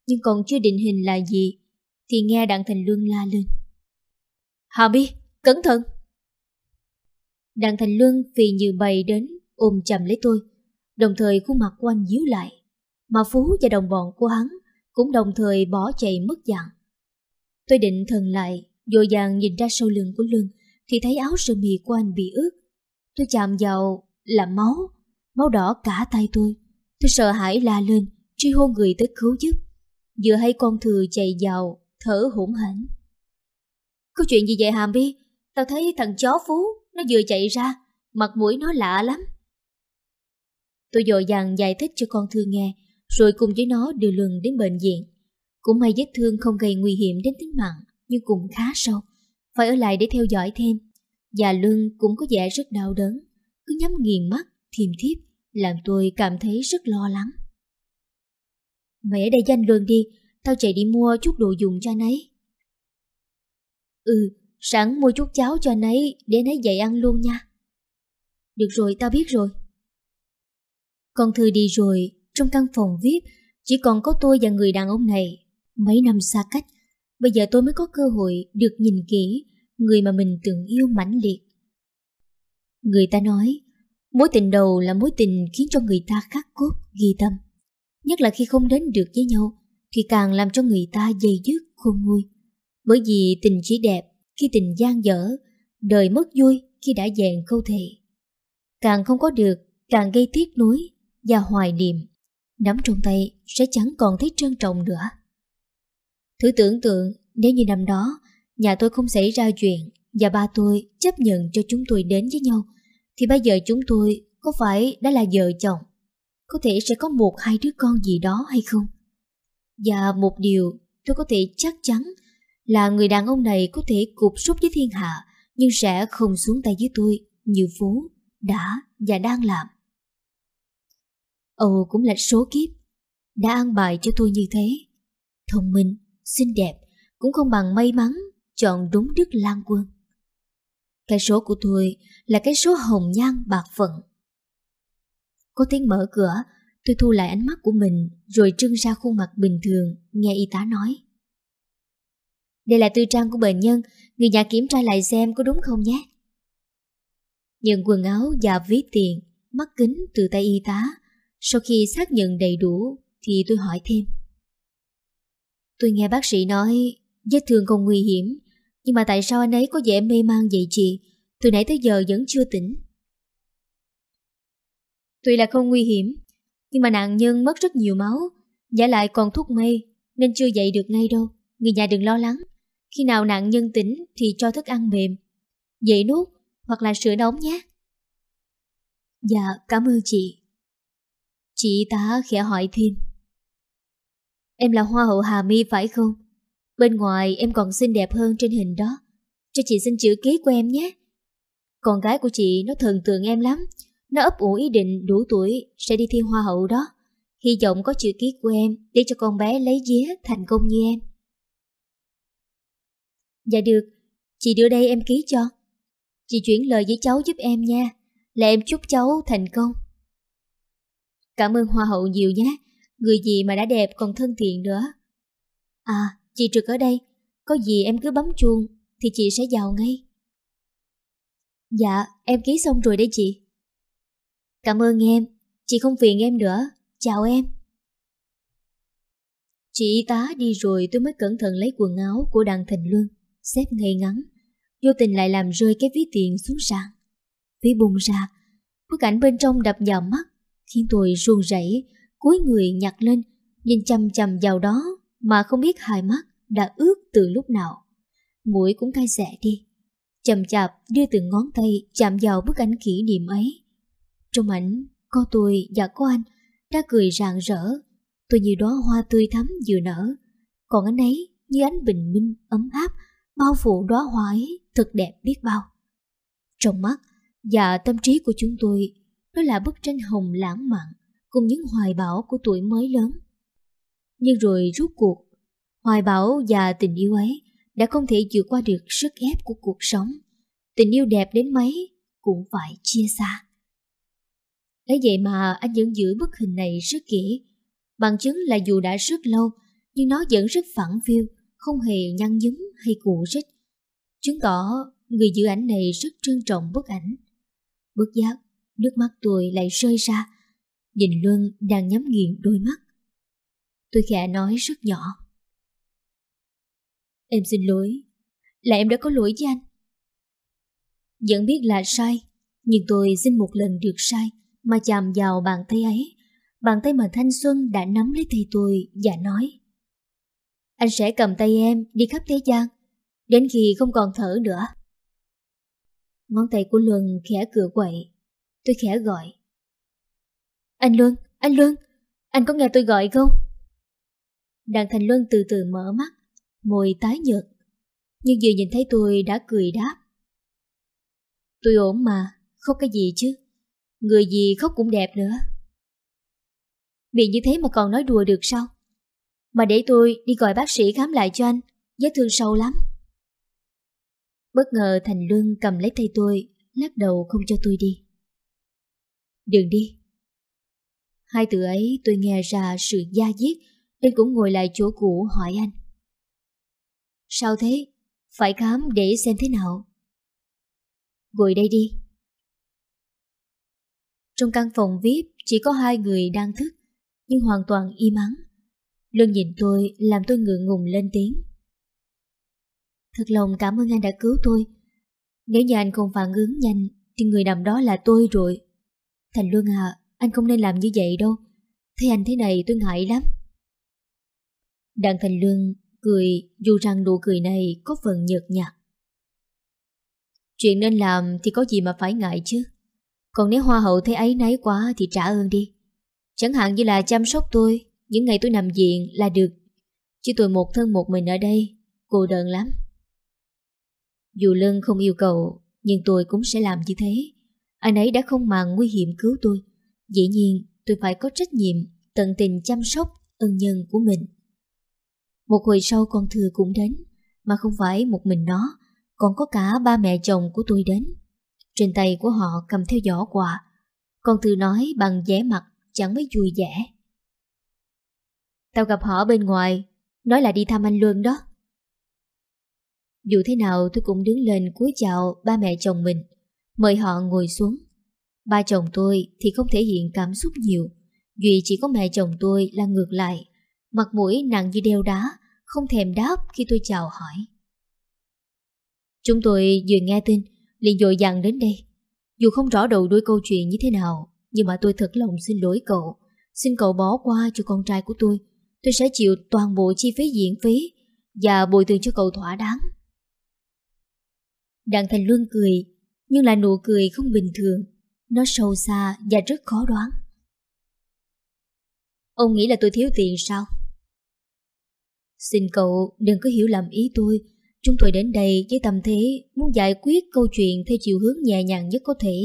Speaker 1: nhưng còn chưa định hình là gì, thì nghe đặng thành lương la lên. Hà My, cẩn thận! Đặng Thành Luân vì như bầy đến ôm chầm lấy tôi, đồng thời khuôn mặt của anh díu lại. Mà Phú và đồng bọn của hắn cũng đồng thời bỏ chạy mất dạng. Tôi định thần lại, dội dàng nhìn ra sau lưng của Luân thì thấy áo sơ mi của anh bị ướt. Tôi chạm vào là máu, máu đỏ cả tay tôi. Tôi sợ hãi la lên, truy hôn người tới cứu giúp. Vừa hay con thừa chạy vào, thở hổn hển. Có chuyện gì vậy Hàm Bi? Tao thấy thằng chó Phú nó vừa chạy ra, mặt mũi nó lạ lắm. Tôi dội dàng giải thích cho con Thư nghe, rồi cùng với nó đưa Luân đến bệnh viện. Cũng may vết thương không gây nguy hiểm đến tính mạng, nhưng cũng khá sâu. Phải ở lại để theo dõi thêm. Và lưng cũng có vẻ rất đau đớn, cứ nhắm nghiền mắt, thiềm thiếp, làm tôi cảm thấy rất lo lắng. Mày ở đây danh Luân đi, tao chạy đi mua chút đồ dùng cho anh ấy. Ừ, sẵn mua chút cháo cho anh ấy để anh ấy dậy ăn luôn nha. Được rồi, tao biết rồi. Con Thư đi rồi, trong căn phòng VIP chỉ còn có tôi và người đàn ông này. Mấy năm xa cách, bây giờ tôi mới có cơ hội được nhìn kỹ người mà mình từng yêu mãnh liệt. Người ta nói, mối tình đầu là mối tình khiến cho người ta khắc cốt, ghi tâm. Nhất là khi không đến được với nhau, thì càng làm cho người ta dày dứt, khôn nguôi. Bởi vì tình chỉ đẹp khi tình gian dở, đời mất vui khi đã dẹn câu thề. Càng không có được, càng gây tiếc nuối và hoài niệm. Nắm trong tay sẽ chẳng còn thấy trân trọng nữa. Thử tưởng tượng nếu như năm đó nhà tôi không xảy ra chuyện và ba tôi chấp nhận cho chúng tôi đến với nhau, thì bây giờ chúng tôi có phải đã là vợ chồng? Có thể sẽ có một hai đứa con gì đó hay không? Và một điều tôi có thể chắc chắn là người đàn ông này có thể cục súc với thiên hạ nhưng sẽ không xuống tay với tôi như Phú đã và đang làm. Âu cũng là số kiếp đã an bài cho tôi như thế. Thông minh, xinh đẹp cũng không bằng may mắn chọn đúng Đức Lan Quân. Cái số của tôi là cái số hồng nhan bạc phận. Có tiếng mở cửa, tôi thu lại ánh mắt của mình rồi trưng ra khuôn mặt bình thường, nghe y tá nói. Đây là tư trang của bệnh nhân, người nhà kiểm tra lại xem có đúng không nhé. Nhận quần áo và ví tiền, mắt kính từ tay y tá. Sau khi xác nhận đầy đủ thì tôi hỏi thêm. Tôi nghe bác sĩ nói vết thương không nguy hiểm, nhưng mà tại sao anh ấy có vẻ mê man vậy chị? Từ nãy tới giờ vẫn chưa tỉnh. Tuy là không nguy hiểm, nhưng mà nạn nhân mất rất nhiều máu, giả lại còn thuốc mê nên chưa dậy được ngay đâu. Người nhà đừng lo lắng, khi nào nạn nhân tỉnh thì cho thức ăn mềm, dễ nuốt hoặc là sữa nóng nhé. Dạ, cảm ơn chị. Chị tá khẽ hỏi thêm. Em là hoa hậu Hà My phải không? Bên ngoài em còn xinh đẹp hơn trên hình đó. Cho chị xin chữ ký của em nhé. Con gái của chị nó thần tượng em lắm. Nó ấp ủ ý định đủ tuổi sẽ đi thi hoa hậu đó. Hy vọng có chữ ký của em để cho con bé lấy vía thành công như em. Dạ được, chị đưa đây em ký cho. Chị chuyển lời với cháu giúp em nha, là em chúc cháu thành công. Cảm ơn Hoa hậu nhiều nhé, người gì mà đã đẹp còn thân thiện nữa. À, chị Trực ở đây, có gì em cứ bấm chuông thì chị sẽ vào ngay. Dạ, em ký xong rồi đấy chị. Cảm ơn em, chị không phiền em nữa, chào em. Chị y tá đi rồi tôi mới cẩn thận lấy quần áo của đàn Thành Luân xếp ngay ngắn, vô tình lại làm rơi cái ví tiền xuống sàn. Ví bung ra, bức ảnh bên trong đập vào mắt, khiến tôi run rẩy, cúi người nhặt lên, nhìn chằm chằm vào đó mà không biết hai mắt đã ướt từ lúc nào. Mũi cũng cay xẻ đi, chậm chạp đưa từng ngón tay chạm vào bức ảnh kỷ niệm ấy. Trong ảnh, có tôi và có anh đã cười rạng rỡ, tôi như đó hoa tươi thắm vừa nở, còn anh ấy như ánh bình minh ấm áp bao phủ đóa hoa ấy thật đẹp biết bao. Trong mắt và tâm trí của chúng tôi, đó là bức tranh hồng lãng mạn cùng những hoài bão của tuổi mới lớn. Nhưng rồi rốt cuộc, hoài bão và tình yêu ấy đã không thể vượt qua được sức ép của cuộc sống. Tình yêu đẹp đến mấy cũng phải chia xa. Ấy vậy mà anh vẫn giữ bức hình này rất kỹ. Bằng chứng là dù đã rất lâu, nhưng nó vẫn rất phẳng phiu không hề nhăn nhúm hay cụ rít, chứng tỏ người giữ ảnh này rất trân trọng bức ảnh. Bất giác, nước mắt tôi lại rơi ra, nhìn Luân đang nhắm nghiền đôi mắt. Tôi khẽ nói rất nhỏ. Em xin lỗi, là em đã có lỗi với anh. Vẫn biết là sai, nhưng tôi xin một lần được sai mà chạm vào bàn tay ấy, bàn tay mà thanh xuân đã nắm lấy tay tôi và nói. Anh sẽ cầm tay em đi khắp thế gian Đến khi không còn thở nữa Ngón tay của Luân khẽ cửa quậy Tôi khẽ gọi Anh Luân, anh Luân Anh có nghe tôi gọi không? Đàn thành Luân từ từ mở mắt Môi tái nhợt Nhưng vừa nhìn thấy tôi đã cười đáp Tôi ổn mà Khóc cái gì chứ Người gì khóc cũng đẹp nữa Bị như thế mà còn nói đùa được sao? Mà để tôi đi gọi bác sĩ khám lại cho anh Vết thương sâu lắm Bất ngờ Thành Luân cầm lấy tay tôi Lắc đầu không cho tôi đi Đừng đi Hai từ ấy tôi nghe ra sự da diết Nên cũng ngồi lại chỗ cũ hỏi anh Sao thế? Phải khám để xem thế nào Ngồi đây đi Trong căn phòng VIP chỉ có hai người đang thức Nhưng hoàn toàn im ắng Luôn nhìn tôi làm tôi ngượng ngùng lên tiếng. Thật lòng cảm ơn anh đã cứu tôi. Nếu như anh không phản ứng nhanh thì người nằm đó là tôi rồi. Thành Luân à, anh không nên làm như vậy đâu. Thấy anh thế này tôi ngại lắm. Đặng Thành Luân cười dù rằng nụ cười này có phần nhợt nhạt. Chuyện nên làm thì có gì mà phải ngại chứ. Còn nếu hoa hậu thấy ấy náy quá thì trả ơn đi. Chẳng hạn như là chăm sóc tôi những ngày tôi nằm viện là được Chỉ tôi một thân một mình ở đây Cô đơn lắm Dù Lân không yêu cầu Nhưng tôi cũng sẽ làm như thế Anh ấy đã không màng nguy hiểm cứu tôi Dĩ nhiên tôi phải có trách nhiệm Tận tình chăm sóc ân nhân của mình Một hồi sau con Thừa cũng đến Mà không phải một mình nó Còn có cả ba mẹ chồng của tôi đến Trên tay của họ cầm theo giỏ quà Con Thừa nói bằng vẻ mặt chẳng mấy vui vẻ Tao gặp họ bên ngoài Nói là đi thăm anh Luân đó Dù thế nào tôi cũng đứng lên cúi chào ba mẹ chồng mình Mời họ ngồi xuống Ba chồng tôi thì không thể hiện cảm xúc nhiều Duy chỉ có mẹ chồng tôi là ngược lại Mặt mũi nặng như đeo đá Không thèm đáp khi tôi chào hỏi Chúng tôi vừa nghe tin liền dội dàng đến đây Dù không rõ đầu đuôi câu chuyện như thế nào Nhưng mà tôi thật lòng xin lỗi cậu Xin cậu bỏ qua cho con trai của tôi tôi sẽ chịu toàn bộ chi phí diễn phí và bồi thường cho cậu thỏa đáng. Đặng Thành Luân cười, nhưng là nụ cười không bình thường. Nó sâu xa và rất khó đoán. Ông nghĩ là tôi thiếu tiền sao? Xin cậu đừng có hiểu lầm ý tôi. Chúng tôi đến đây với tâm thế muốn giải quyết câu chuyện theo chiều hướng nhẹ nhàng nhất có thể.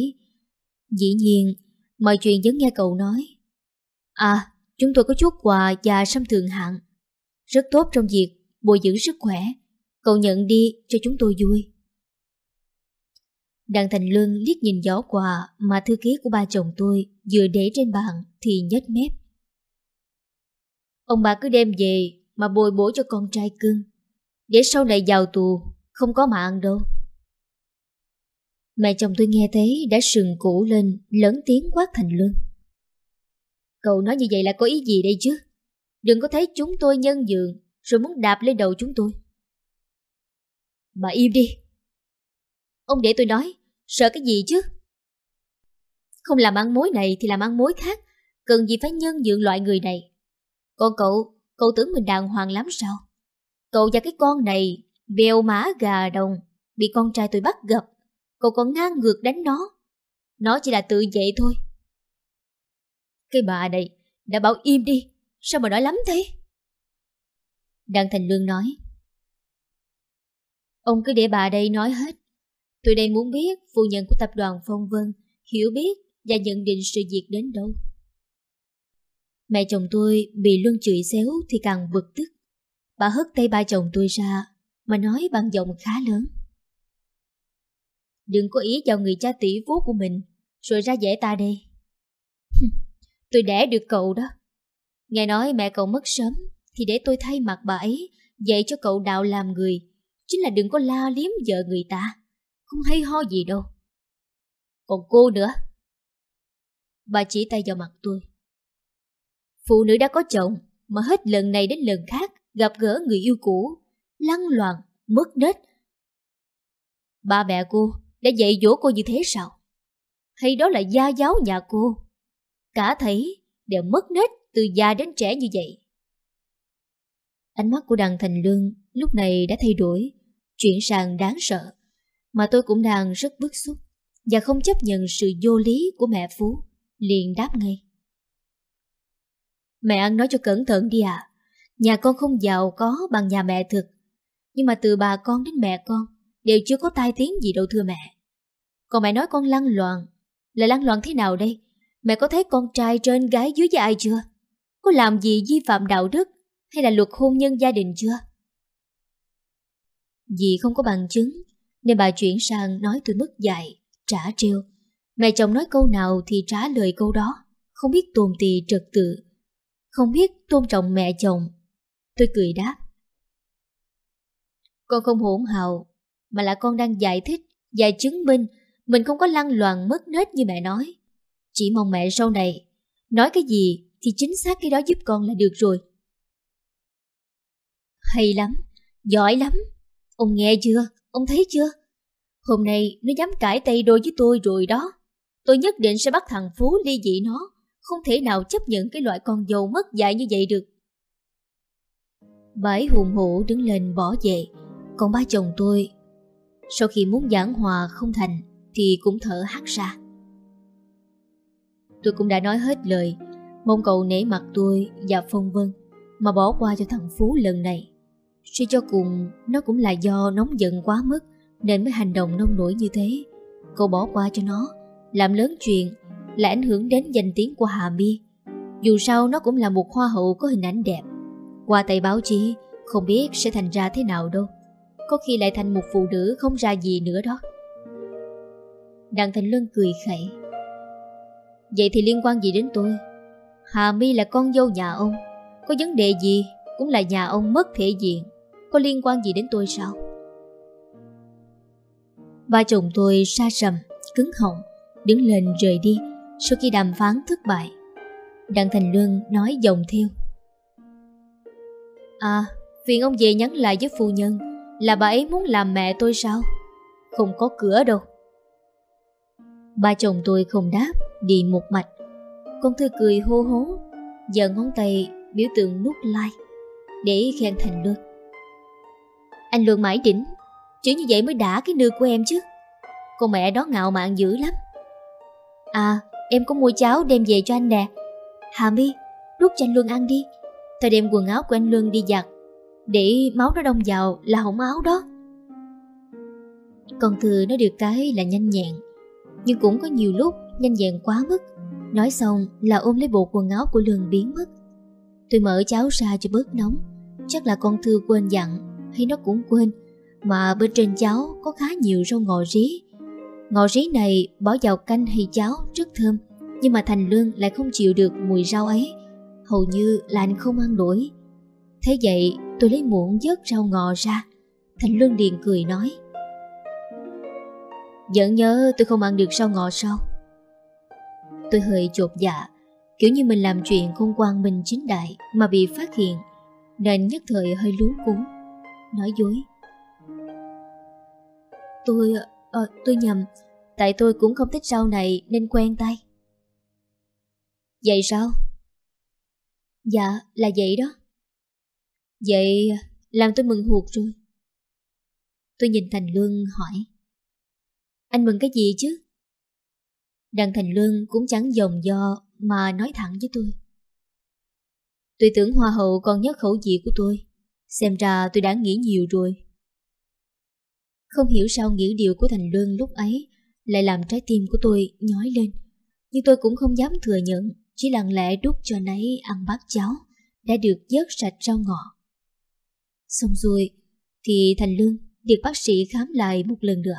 Speaker 1: Dĩ nhiên, mọi chuyện vẫn nghe cậu nói. À, Chúng tôi có chút quà và sâm thường hạng. Rất tốt trong việc bồi dưỡng sức khỏe. Cậu nhận đi cho chúng tôi vui. Đặng Thành Lương liếc nhìn giỏ quà mà thư ký của ba chồng tôi vừa để trên bàn thì nhếch mép. Ông bà cứ đem về mà bồi bổ cho con trai cưng. Để sau này vào tù, không có mà ăn đâu. Mẹ chồng tôi nghe thấy đã sừng cũ lên, lớn tiếng quát Thành Lương. Cậu nói như vậy là có ý gì đây chứ? Đừng có thấy chúng tôi nhân dường rồi muốn đạp lên đầu chúng tôi. Bà im đi. Ông để tôi nói, sợ cái gì chứ? Không làm ăn mối này thì làm ăn mối khác, cần gì phải nhân dượng loại người này. Còn cậu, cậu tưởng mình đàng hoàng lắm sao? Cậu và cái con này, bèo mã gà đồng, bị con trai tôi bắt gặp. Cậu còn ngang ngược đánh nó. Nó chỉ là tự vậy thôi, cái bà này đã bảo im đi Sao mà nói lắm thế Đặng Thành Lương nói Ông cứ để bà đây nói hết Tôi đây muốn biết phu nhân của tập đoàn Phong Vân hiểu biết và nhận định sự việc đến đâu. Mẹ chồng tôi bị Luân chửi xéo thì càng bực tức. Bà hất tay ba chồng tôi ra mà nói bằng giọng khá lớn. Đừng có ý vào người cha tỷ phú của mình rồi ra dễ ta đây. Tôi đẻ được cậu đó. Nghe nói mẹ cậu mất sớm, thì để tôi thay mặt bà ấy, dạy cho cậu đạo làm người. Chính là đừng có la liếm vợ người ta. Không hay ho gì đâu. Còn cô nữa. Bà chỉ tay vào mặt tôi. Phụ nữ đã có chồng, mà hết lần này đến lần khác gặp gỡ người yêu cũ, lăng loạn, mất nết. Ba mẹ cô đã dạy dỗ cô như thế sao? Hay đó là gia giáo nhà cô? cả thấy đều mất nết từ già đến trẻ như vậy. Ánh mắt của đằng Thành Lương lúc này đã thay đổi, chuyển sang đáng sợ. Mà tôi cũng đang rất bức xúc và không chấp nhận sự vô lý của mẹ Phú, liền đáp ngay. Mẹ ăn nói cho cẩn thận đi ạ. Nhà con không giàu có bằng nhà mẹ thực. Nhưng mà từ bà con đến mẹ con đều chưa có tai tiếng gì đâu thưa mẹ. Còn mẹ nói con lăn loạn. Là lăn loạn thế nào đây? Mẹ có thấy con trai trên gái dưới với ai chưa? Có làm gì vi phạm đạo đức hay là luật hôn nhân gia đình chưa? Vì không có bằng chứng nên bà chuyển sang nói từ mức dạy, trả treo. Mẹ chồng nói câu nào thì trả lời câu đó, không biết tồn tì trật tự, không biết tôn trọng mẹ chồng. Tôi cười đáp. Con không hỗn hào, mà là con đang giải thích và chứng minh mình không có lăng loàn mất nết như mẹ nói. Chỉ mong mẹ sau này Nói cái gì thì chính xác cái đó giúp con là được rồi Hay lắm Giỏi lắm Ông nghe chưa Ông thấy chưa Hôm nay nó dám cãi tay đôi với tôi rồi đó Tôi nhất định sẽ bắt thằng Phú ly dị nó Không thể nào chấp nhận cái loại con dâu mất dạy như vậy được Bà hùng hổ đứng lên bỏ về Còn ba chồng tôi Sau khi muốn giảng hòa không thành Thì cũng thở hắt ra Tôi cũng đã nói hết lời Mong cậu nể mặt tôi và phong vân Mà bỏ qua cho thằng Phú lần này Suy cho cùng Nó cũng là do nóng giận quá mức Nên mới hành động nông nổi như thế Cậu bỏ qua cho nó Làm lớn chuyện Là ảnh hưởng đến danh tiếng của Hà Miên Dù sao nó cũng là một hoa hậu có hình ảnh đẹp Qua tay báo chí Không biết sẽ thành ra thế nào đâu Có khi lại thành một phụ nữ không ra gì nữa đó Đặng Thành Luân cười khẩy Vậy thì liên quan gì đến tôi Hà My là con dâu nhà ông Có vấn đề gì cũng là nhà ông mất thể diện Có liên quan gì đến tôi sao Ba chồng tôi sa sầm Cứng họng Đứng lên rời đi Sau khi đàm phán thất bại Đặng Thành Luân nói dòng theo À viện ông về nhắn lại với phu nhân Là bà ấy muốn làm mẹ tôi sao Không có cửa đâu Ba chồng tôi không đáp đi một mạch. Con thư cười hô hố, giờ ngón tay biểu tượng nút like để khen Thành Luân. Anh Luân mãi đỉnh, chỉ như vậy mới đã cái nư của em chứ. Con mẹ đó ngạo mạn dữ lắm. À, em có mua cháo đem về cho anh nè. Hà My, đút cho anh Luân ăn đi. Thôi đem quần áo của anh Luân đi giặt, để máu nó đông vào là hỏng áo đó. Con Thư nói được cái là nhanh nhẹn, nhưng cũng có nhiều lúc nhanh nhẹn quá mức Nói xong là ôm lấy bộ quần áo của Lương biến mất Tôi mở cháo ra cho bớt nóng Chắc là con Thư quên dặn Hay nó cũng quên Mà bên trên cháo có khá nhiều rau ngò rí Ngò rí này bỏ vào canh hay cháo rất thơm Nhưng mà Thành Lương lại không chịu được mùi rau ấy Hầu như là anh không ăn nổi Thế vậy tôi lấy muỗng vớt rau ngò ra Thành Lương điền cười nói Vẫn nhớ tôi không ăn được rau ngò sao Tôi hơi chột dạ Kiểu như mình làm chuyện không quan minh chính đại Mà bị phát hiện Nên nhất thời hơi lú cú Nói dối Tôi... À, tôi nhầm Tại tôi cũng không thích rau này nên quen tay Vậy sao? Dạ, là vậy đó Vậy làm tôi mừng hụt rồi Tôi nhìn Thành Luân hỏi Anh mừng cái gì chứ? Đặng Thành Luân cũng chẳng dòng do mà nói thẳng với tôi. Tôi tưởng Hoa hậu còn nhớ khẩu vị của tôi. Xem ra tôi đã nghĩ nhiều rồi. Không hiểu sao nghĩ điều của Thành Luân lúc ấy lại làm trái tim của tôi nhói lên. Nhưng tôi cũng không dám thừa nhận, chỉ lặng lẽ đút cho nấy ăn bát cháo, đã được dớt sạch rau ngọ. Xong rồi, thì Thành Luân được bác sĩ khám lại một lần nữa.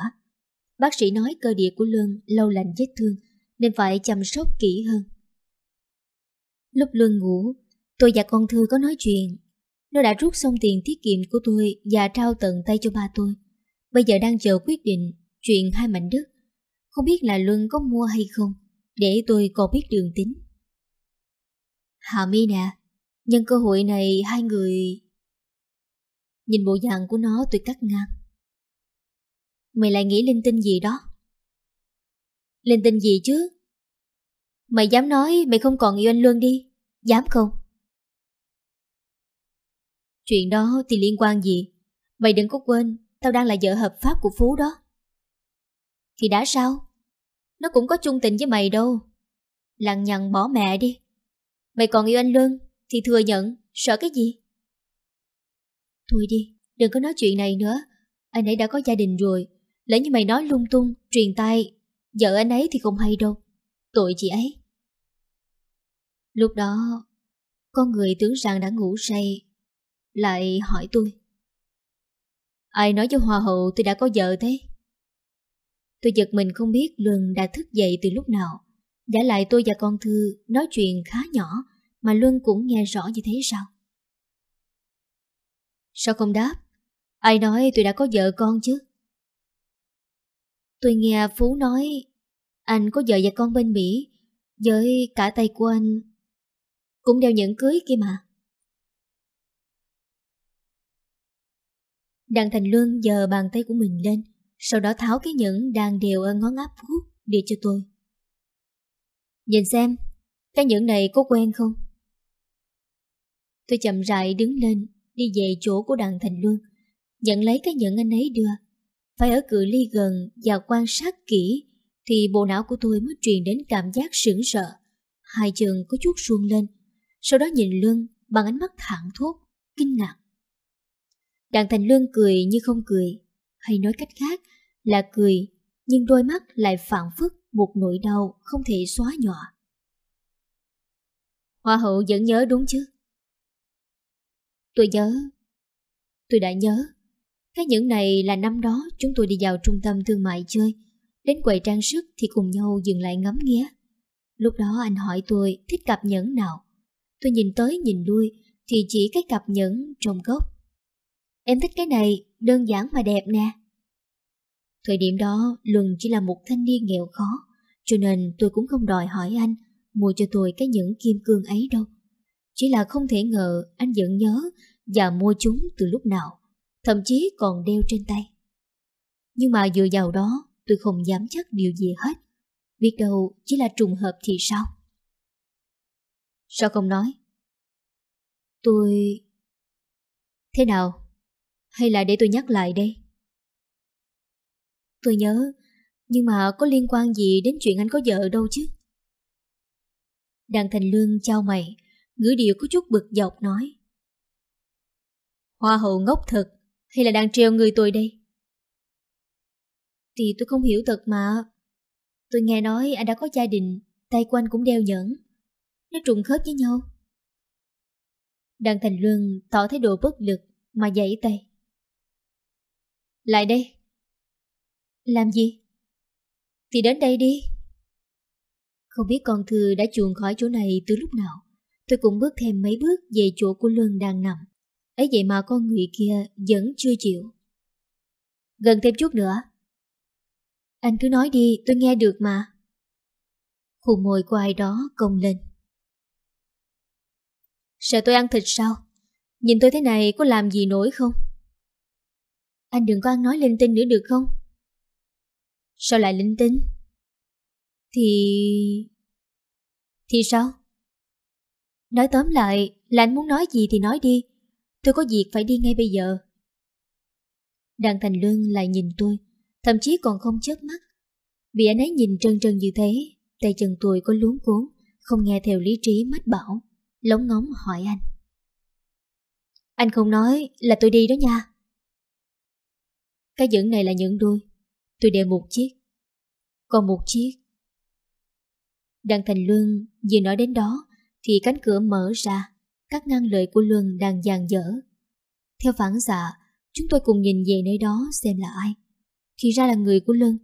Speaker 1: Bác sĩ nói cơ địa của Luân lâu lành vết thương nên phải chăm sóc kỹ hơn. Lúc Luân ngủ, tôi và con Thư có nói chuyện. Nó đã rút xong tiền tiết kiệm của tôi và trao tận tay cho ba tôi. Bây giờ đang chờ quyết định chuyện hai mảnh đất. Không biết là Luân có mua hay không, để tôi còn biết đường tính. Hà My nè, nhân cơ hội này hai người... Nhìn bộ dạng của nó tôi cắt ngang. Mày lại nghĩ linh tinh gì đó Linh tinh gì chứ Mày dám nói mày không còn yêu anh Luân đi Dám không Chuyện đó thì liên quan gì Mày đừng có quên Tao đang là vợ hợp pháp của Phú đó Thì đã sao Nó cũng có chung tình với mày đâu Lặng nhằn bỏ mẹ đi Mày còn yêu anh Luân Thì thừa nhận Sợ cái gì Thôi đi Đừng có nói chuyện này nữa Anh ấy đã có gia đình rồi Lỡ như mày nói lung tung, truyền tay, vợ anh ấy thì không hay đâu. Tội chị ấy. Lúc đó, con người tưởng rằng đã ngủ say, lại hỏi tôi. Ai nói cho hòa hậu tôi đã có vợ thế? Tôi giật mình không biết Luân đã thức dậy từ lúc nào. Giả lại tôi và con Thư nói chuyện khá nhỏ mà Luân cũng nghe rõ như thế sao? Sao không đáp? Ai nói tôi đã có vợ con chứ? Tôi nghe Phú nói anh có vợ và con bên Mỹ, với cả tay của anh cũng đeo nhẫn cưới kia mà. Đặng Thành Luân giờ bàn tay của mình lên, sau đó tháo cái nhẫn đang đều ở ngón áp Phú để cho tôi. Nhìn xem, cái nhẫn này có quen không? Tôi chậm rãi đứng lên, đi về chỗ của đặng Thành Luân, nhận lấy cái nhẫn anh ấy đưa. Phải ở cự ly gần và quan sát kỹ thì bộ não của tôi mới truyền đến cảm giác sững sợ. Hai chân có chút run lên, sau đó nhìn lưng bằng ánh mắt thẳng thốt, kinh ngạc. Đặng Thành Luân cười như không cười, hay nói cách khác là cười nhưng đôi mắt lại phản phức một nỗi đau không thể xóa nhòa. Hoa hậu vẫn nhớ đúng chứ? Tôi nhớ. Tôi đã nhớ cái những này là năm đó chúng tôi đi vào trung tâm thương mại chơi. Đến quầy trang sức thì cùng nhau dừng lại ngắm nghía. Lúc đó anh hỏi tôi thích cặp nhẫn nào. Tôi nhìn tới nhìn lui thì chỉ cái cặp nhẫn trong gốc. Em thích cái này, đơn giản mà đẹp nè. Thời điểm đó, Luân chỉ là một thanh niên nghèo khó, cho nên tôi cũng không đòi hỏi anh mua cho tôi cái nhẫn kim cương ấy đâu. Chỉ là không thể ngờ anh vẫn nhớ và mua chúng từ lúc nào thậm chí còn đeo trên tay. Nhưng mà dựa vào đó, tôi không dám chắc điều gì hết. Biết đâu chỉ là trùng hợp thì sao? Sao không nói? Tôi... Thế nào? Hay là để tôi nhắc lại đây? Tôi nhớ, nhưng mà có liên quan gì đến chuyện anh có vợ đâu chứ? Đàn Thành Lương trao mày, ngữ điệu có chút bực dọc nói. Hoa hậu ngốc thật, hay là đang treo người tôi đây? Thì tôi không hiểu thật mà. Tôi nghe nói anh đã có gia đình, tay của anh cũng đeo nhẫn. Nó trùng khớp với nhau. Đặng Thành Luân tỏ thái độ bất lực mà giãy tay. Lại đây. Làm gì? Thì đến đây đi. Không biết con thư đã chuồn khỏi chỗ này từ lúc nào. Tôi cũng bước thêm mấy bước về chỗ của Luân đang nằm ấy vậy mà con người kia vẫn chưa chịu. Gần thêm chút nữa. Anh cứ nói đi, tôi nghe được mà. Khu môi của ai đó cong lên. Sợ tôi ăn thịt sao? Nhìn tôi thế này có làm gì nổi không? Anh đừng có ăn nói linh tinh nữa được không? Sao lại linh tinh? Thì... Thì sao? Nói tóm lại là anh muốn nói gì thì nói đi Tôi có việc phải đi ngay bây giờ. Đặng Thành Lương lại nhìn tôi, thậm chí còn không chớp mắt. Bị anh ấy nhìn trân trân như thế, tay chân tôi có luống cuốn, không nghe theo lý trí mách bảo, lóng ngóng hỏi anh. Anh không nói là tôi đi đó nha. Cái dẫn này là những đôi, tôi đeo một chiếc, còn một chiếc. Đặng Thành Lương vừa nói đến đó thì cánh cửa mở ra, cắt ngang lời của Luân đang dàn dở. Theo phản xạ, chúng tôi cùng nhìn về nơi đó xem là ai. Thì ra là người của Luân.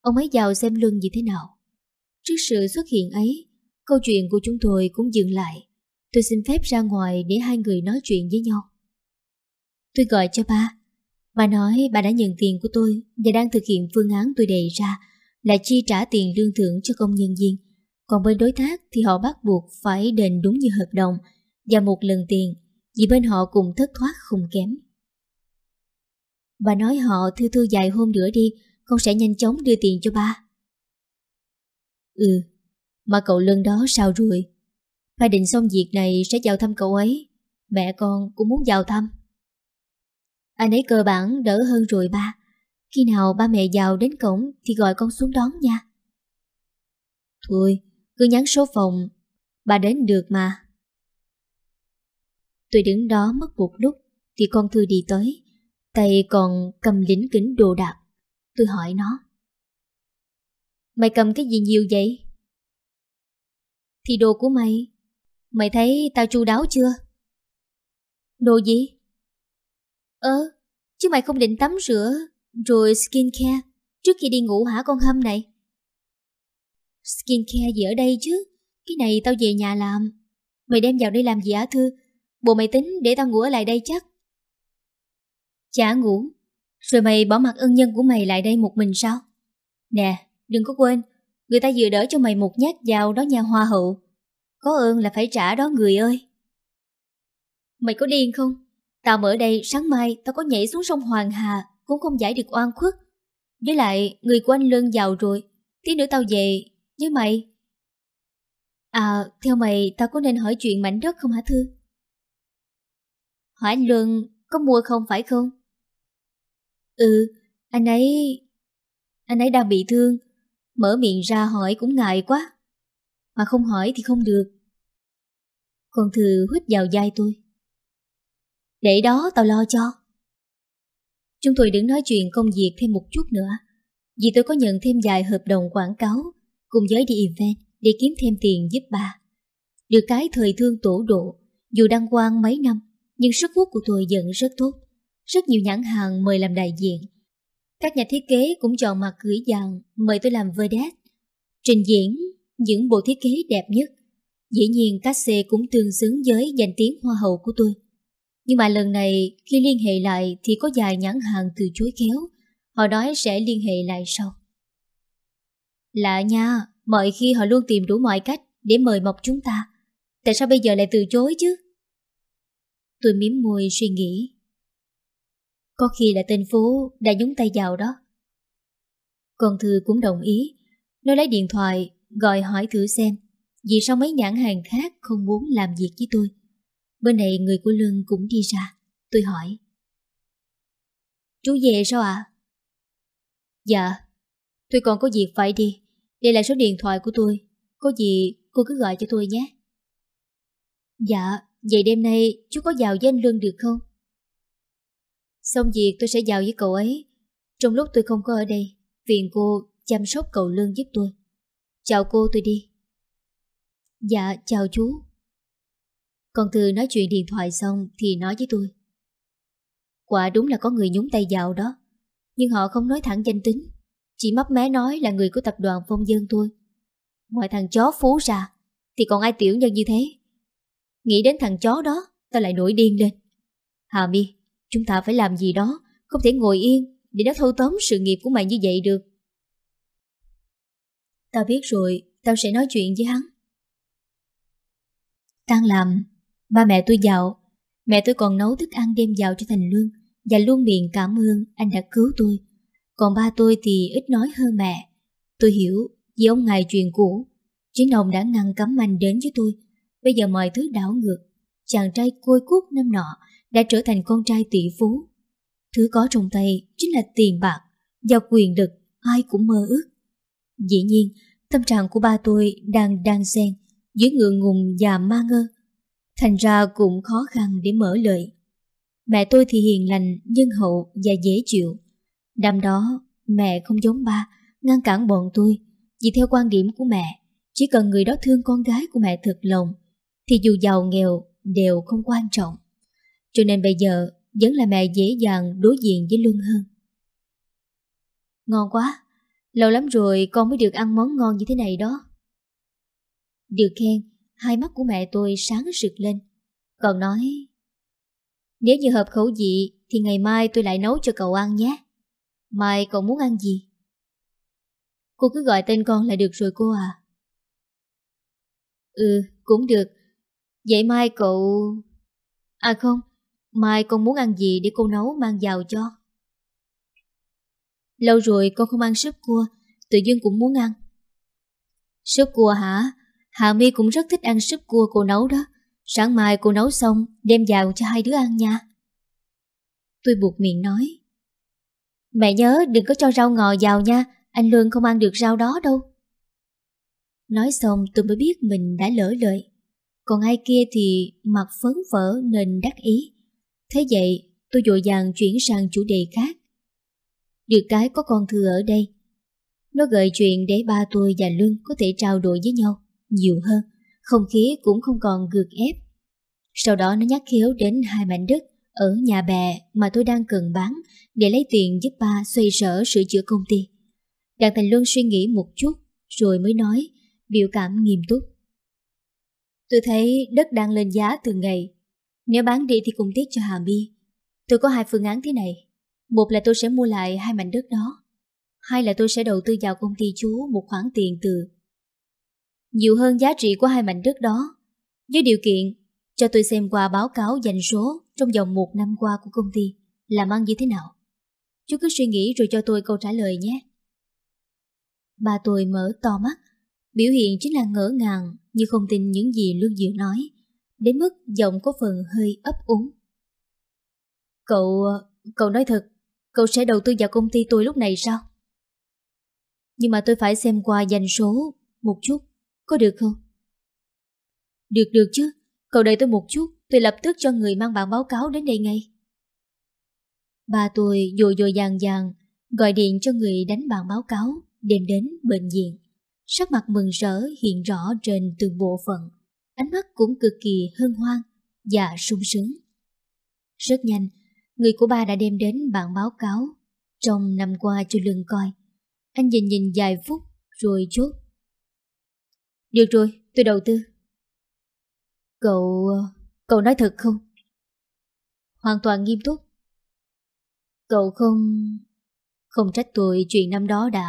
Speaker 1: Ông ấy vào xem Luân như thế nào. Trước sự xuất hiện ấy, câu chuyện của chúng tôi cũng dừng lại. Tôi xin phép ra ngoài để hai người nói chuyện với nhau. Tôi gọi cho ba. Bà nói bà đã nhận tiền của tôi và đang thực hiện phương án tôi đề ra là chi trả tiền lương thưởng cho công nhân viên. Còn bên đối tác thì họ bắt buộc phải đền đúng như hợp đồng và một lần tiền vì bên họ cùng thất thoát không kém. Bà nói họ thư thư dài hôm nữa đi, con sẽ nhanh chóng đưa tiền cho ba. Ừ, mà cậu lần đó sao rồi? Ba định xong việc này sẽ vào thăm cậu ấy, mẹ con cũng muốn vào thăm. Anh ấy cơ bản đỡ hơn rồi ba, khi nào ba mẹ vào đến cổng thì gọi con xuống đón nha. Thôi, cứ nhắn số phòng, bà đến được mà. Tôi đứng đó mất một lúc Thì con Thư đi tới Tay còn cầm lính kính đồ đạc Tôi hỏi nó Mày cầm cái gì nhiều vậy? Thì đồ của mày Mày thấy tao chu đáo chưa? Đồ gì? ơ chứ mày không định tắm rửa Rồi skin care Trước khi đi ngủ hả con hâm này? skin care gì ở đây chứ? Cái này tao về nhà làm Mày đem vào đây làm gì á Thư? Bộ mày tính để tao ngủ ở lại đây chắc Chả ngủ Rồi mày bỏ mặt ân nhân của mày lại đây một mình sao Nè đừng có quên Người ta vừa đỡ cho mày một nhát dao đó nha hoa hậu Có ơn là phải trả đó người ơi Mày có điên không Tao ở đây sáng mai Tao có nhảy xuống sông Hoàng Hà Cũng không giải được oan khuất Với lại người của anh lương giàu rồi Tí nữa tao về với mày À theo mày tao có nên hỏi chuyện mảnh đất không hả Thư Hỏi anh Luân có mua không phải không? Ừ, anh ấy... Anh ấy đang bị thương, mở miệng ra hỏi cũng ngại quá. Mà không hỏi thì không được. Con Thư hít vào vai tôi. Để đó tao lo cho. Chúng tôi đứng nói chuyện công việc thêm một chút nữa. Vì tôi có nhận thêm vài hợp đồng quảng cáo cùng với đi event để kiếm thêm tiền giúp bà. Được cái thời thương tổ độ, dù đăng quang mấy năm, nhưng sức hút của tôi vẫn rất tốt. Rất nhiều nhãn hàng mời làm đại diện. Các nhà thiết kế cũng chọn mặt gửi dàn mời tôi làm vedette, trình diễn những bộ thiết kế đẹp nhất. Dĩ nhiên các xe cũng tương xứng với danh tiếng hoa hậu của tôi. Nhưng mà lần này khi liên hệ lại thì có vài nhãn hàng từ chối khéo. Họ nói sẽ liên hệ lại sau. Lạ nha, mọi khi họ luôn tìm đủ mọi cách để mời mọc chúng ta. Tại sao bây giờ lại từ chối chứ? Tôi miếm môi suy nghĩ. Có khi là tên Phú đã nhúng tay vào đó. Con Thư cũng đồng ý. Nó lấy điện thoại, gọi hỏi thử xem vì sao mấy nhãn hàng khác không muốn làm việc với tôi. Bên này người của Lương cũng đi ra. Tôi hỏi. Chú về sao ạ? À? Dạ. Tôi còn có việc phải đi. Đây là số điện thoại của tôi. Có gì cô cứ gọi cho tôi nhé. Dạ, Vậy đêm nay chú có vào với anh Luân được không? Xong việc tôi sẽ vào với cậu ấy Trong lúc tôi không có ở đây phiền cô chăm sóc cậu Luân giúp tôi Chào cô tôi đi Dạ chào chú Còn Thư nói chuyện điện thoại xong Thì nói với tôi Quả đúng là có người nhúng tay vào đó Nhưng họ không nói thẳng danh tính Chỉ mấp mé nói là người của tập đoàn phong dân thôi. Ngoài thằng chó phú ra Thì còn ai tiểu nhân như thế Nghĩ đến thằng chó đó Ta lại nổi điên lên Hà Mi, Chúng ta phải làm gì đó Không thể ngồi yên Để nó thâu tóm sự nghiệp của mày như vậy được Tao biết rồi Tao sẽ nói chuyện với hắn Tan làm Ba mẹ tôi dạo Mẹ tôi còn nấu thức ăn đem vào cho Thành Lương Và luôn miệng cảm ơn anh đã cứu tôi Còn ba tôi thì ít nói hơn mẹ Tôi hiểu Vì ông ngài truyền cũ Chính ông đã ngăn cấm anh đến với tôi Bây giờ mọi thứ đảo ngược Chàng trai côi cút năm nọ Đã trở thành con trai tỷ phú Thứ có trong tay chính là tiền bạc Và quyền lực ai cũng mơ ước Dĩ nhiên Tâm trạng của ba tôi đang đang xen Giữa ngượng ngùng và ma ngơ Thành ra cũng khó khăn để mở lời Mẹ tôi thì hiền lành Nhân hậu và dễ chịu đam đó mẹ không giống ba Ngăn cản bọn tôi Vì theo quan điểm của mẹ Chỉ cần người đó thương con gái của mẹ thật lòng thì dù giàu nghèo đều không quan trọng. Cho nên bây giờ vẫn là mẹ dễ dàng đối diện với Luân hơn. Ngon quá, lâu lắm rồi con mới được ăn món ngon như thế này đó. Được khen, hai mắt của mẹ tôi sáng rực lên. Còn nói, nếu như hợp khẩu vị thì ngày mai tôi lại nấu cho cậu ăn nhé. Mai cậu muốn ăn gì? Cô cứ gọi tên con là được rồi cô à. Ừ, cũng được. Vậy mai cậu... À không, mai con muốn ăn gì để cô nấu mang vào cho. Lâu rồi con không ăn súp cua, tự dưng cũng muốn ăn. Súp cua hả? hà My cũng rất thích ăn súp cua cô nấu đó. Sáng mai cô nấu xong, đem vào cho hai đứa ăn nha. Tôi buộc miệng nói. Mẹ nhớ đừng có cho rau ngò vào nha, anh Lương không ăn được rau đó đâu. Nói xong tôi mới biết mình đã lỡ lời. Còn ai kia thì mặt phấn vỡ nên đắc ý. Thế vậy tôi dội dàng chuyển sang chủ đề khác. Được cái có con thừa ở đây. Nó gợi chuyện để ba tôi và lương có thể trao đổi với nhau nhiều hơn. Không khí cũng không còn gượt ép. Sau đó nó nhắc khéo đến hai mảnh đất ở nhà bè mà tôi đang cần bán để lấy tiền giúp ba xoay sở sửa chữa công ty. Đặng Thành Luân suy nghĩ một chút rồi mới nói, biểu cảm nghiêm túc. Tôi thấy đất đang lên giá từng ngày. Nếu bán đi thì cũng tiếc cho Hà My. Tôi có hai phương án thế này. Một là tôi sẽ mua lại hai mảnh đất đó. Hai là tôi sẽ đầu tư vào công ty chú một khoản tiền từ nhiều hơn giá trị của hai mảnh đất đó. Với điều kiện, cho tôi xem qua báo cáo doanh số trong vòng một năm qua của công ty, làm ăn như thế nào. Chú cứ suy nghĩ rồi cho tôi câu trả lời nhé. Bà tôi mở to mắt, biểu hiện chính là ngỡ ngàng như không tin những gì Lương Diệu nói, đến mức giọng có phần hơi ấp úng. Cậu... cậu nói thật, cậu sẽ đầu tư vào công ty tôi lúc này sao? Nhưng mà tôi phải xem qua danh số một chút, có được không? Được được chứ, cậu đợi tôi một chút, tôi lập tức cho người mang bản báo cáo đến đây ngay. Ba tôi vội vội vàng vàng gọi điện cho người đánh bản báo cáo đem đến bệnh viện sắc mặt mừng rỡ hiện rõ trên từng bộ phận, ánh mắt cũng cực kỳ hân hoan và sung sướng. Rất nhanh, người của ba đã đem đến bản báo cáo trong năm qua cho lưng coi. Anh nhìn nhìn vài phút rồi chốt. Được rồi, tôi đầu tư. Cậu... cậu nói thật không? Hoàn toàn nghiêm túc. Cậu không... không trách tôi chuyện năm đó đã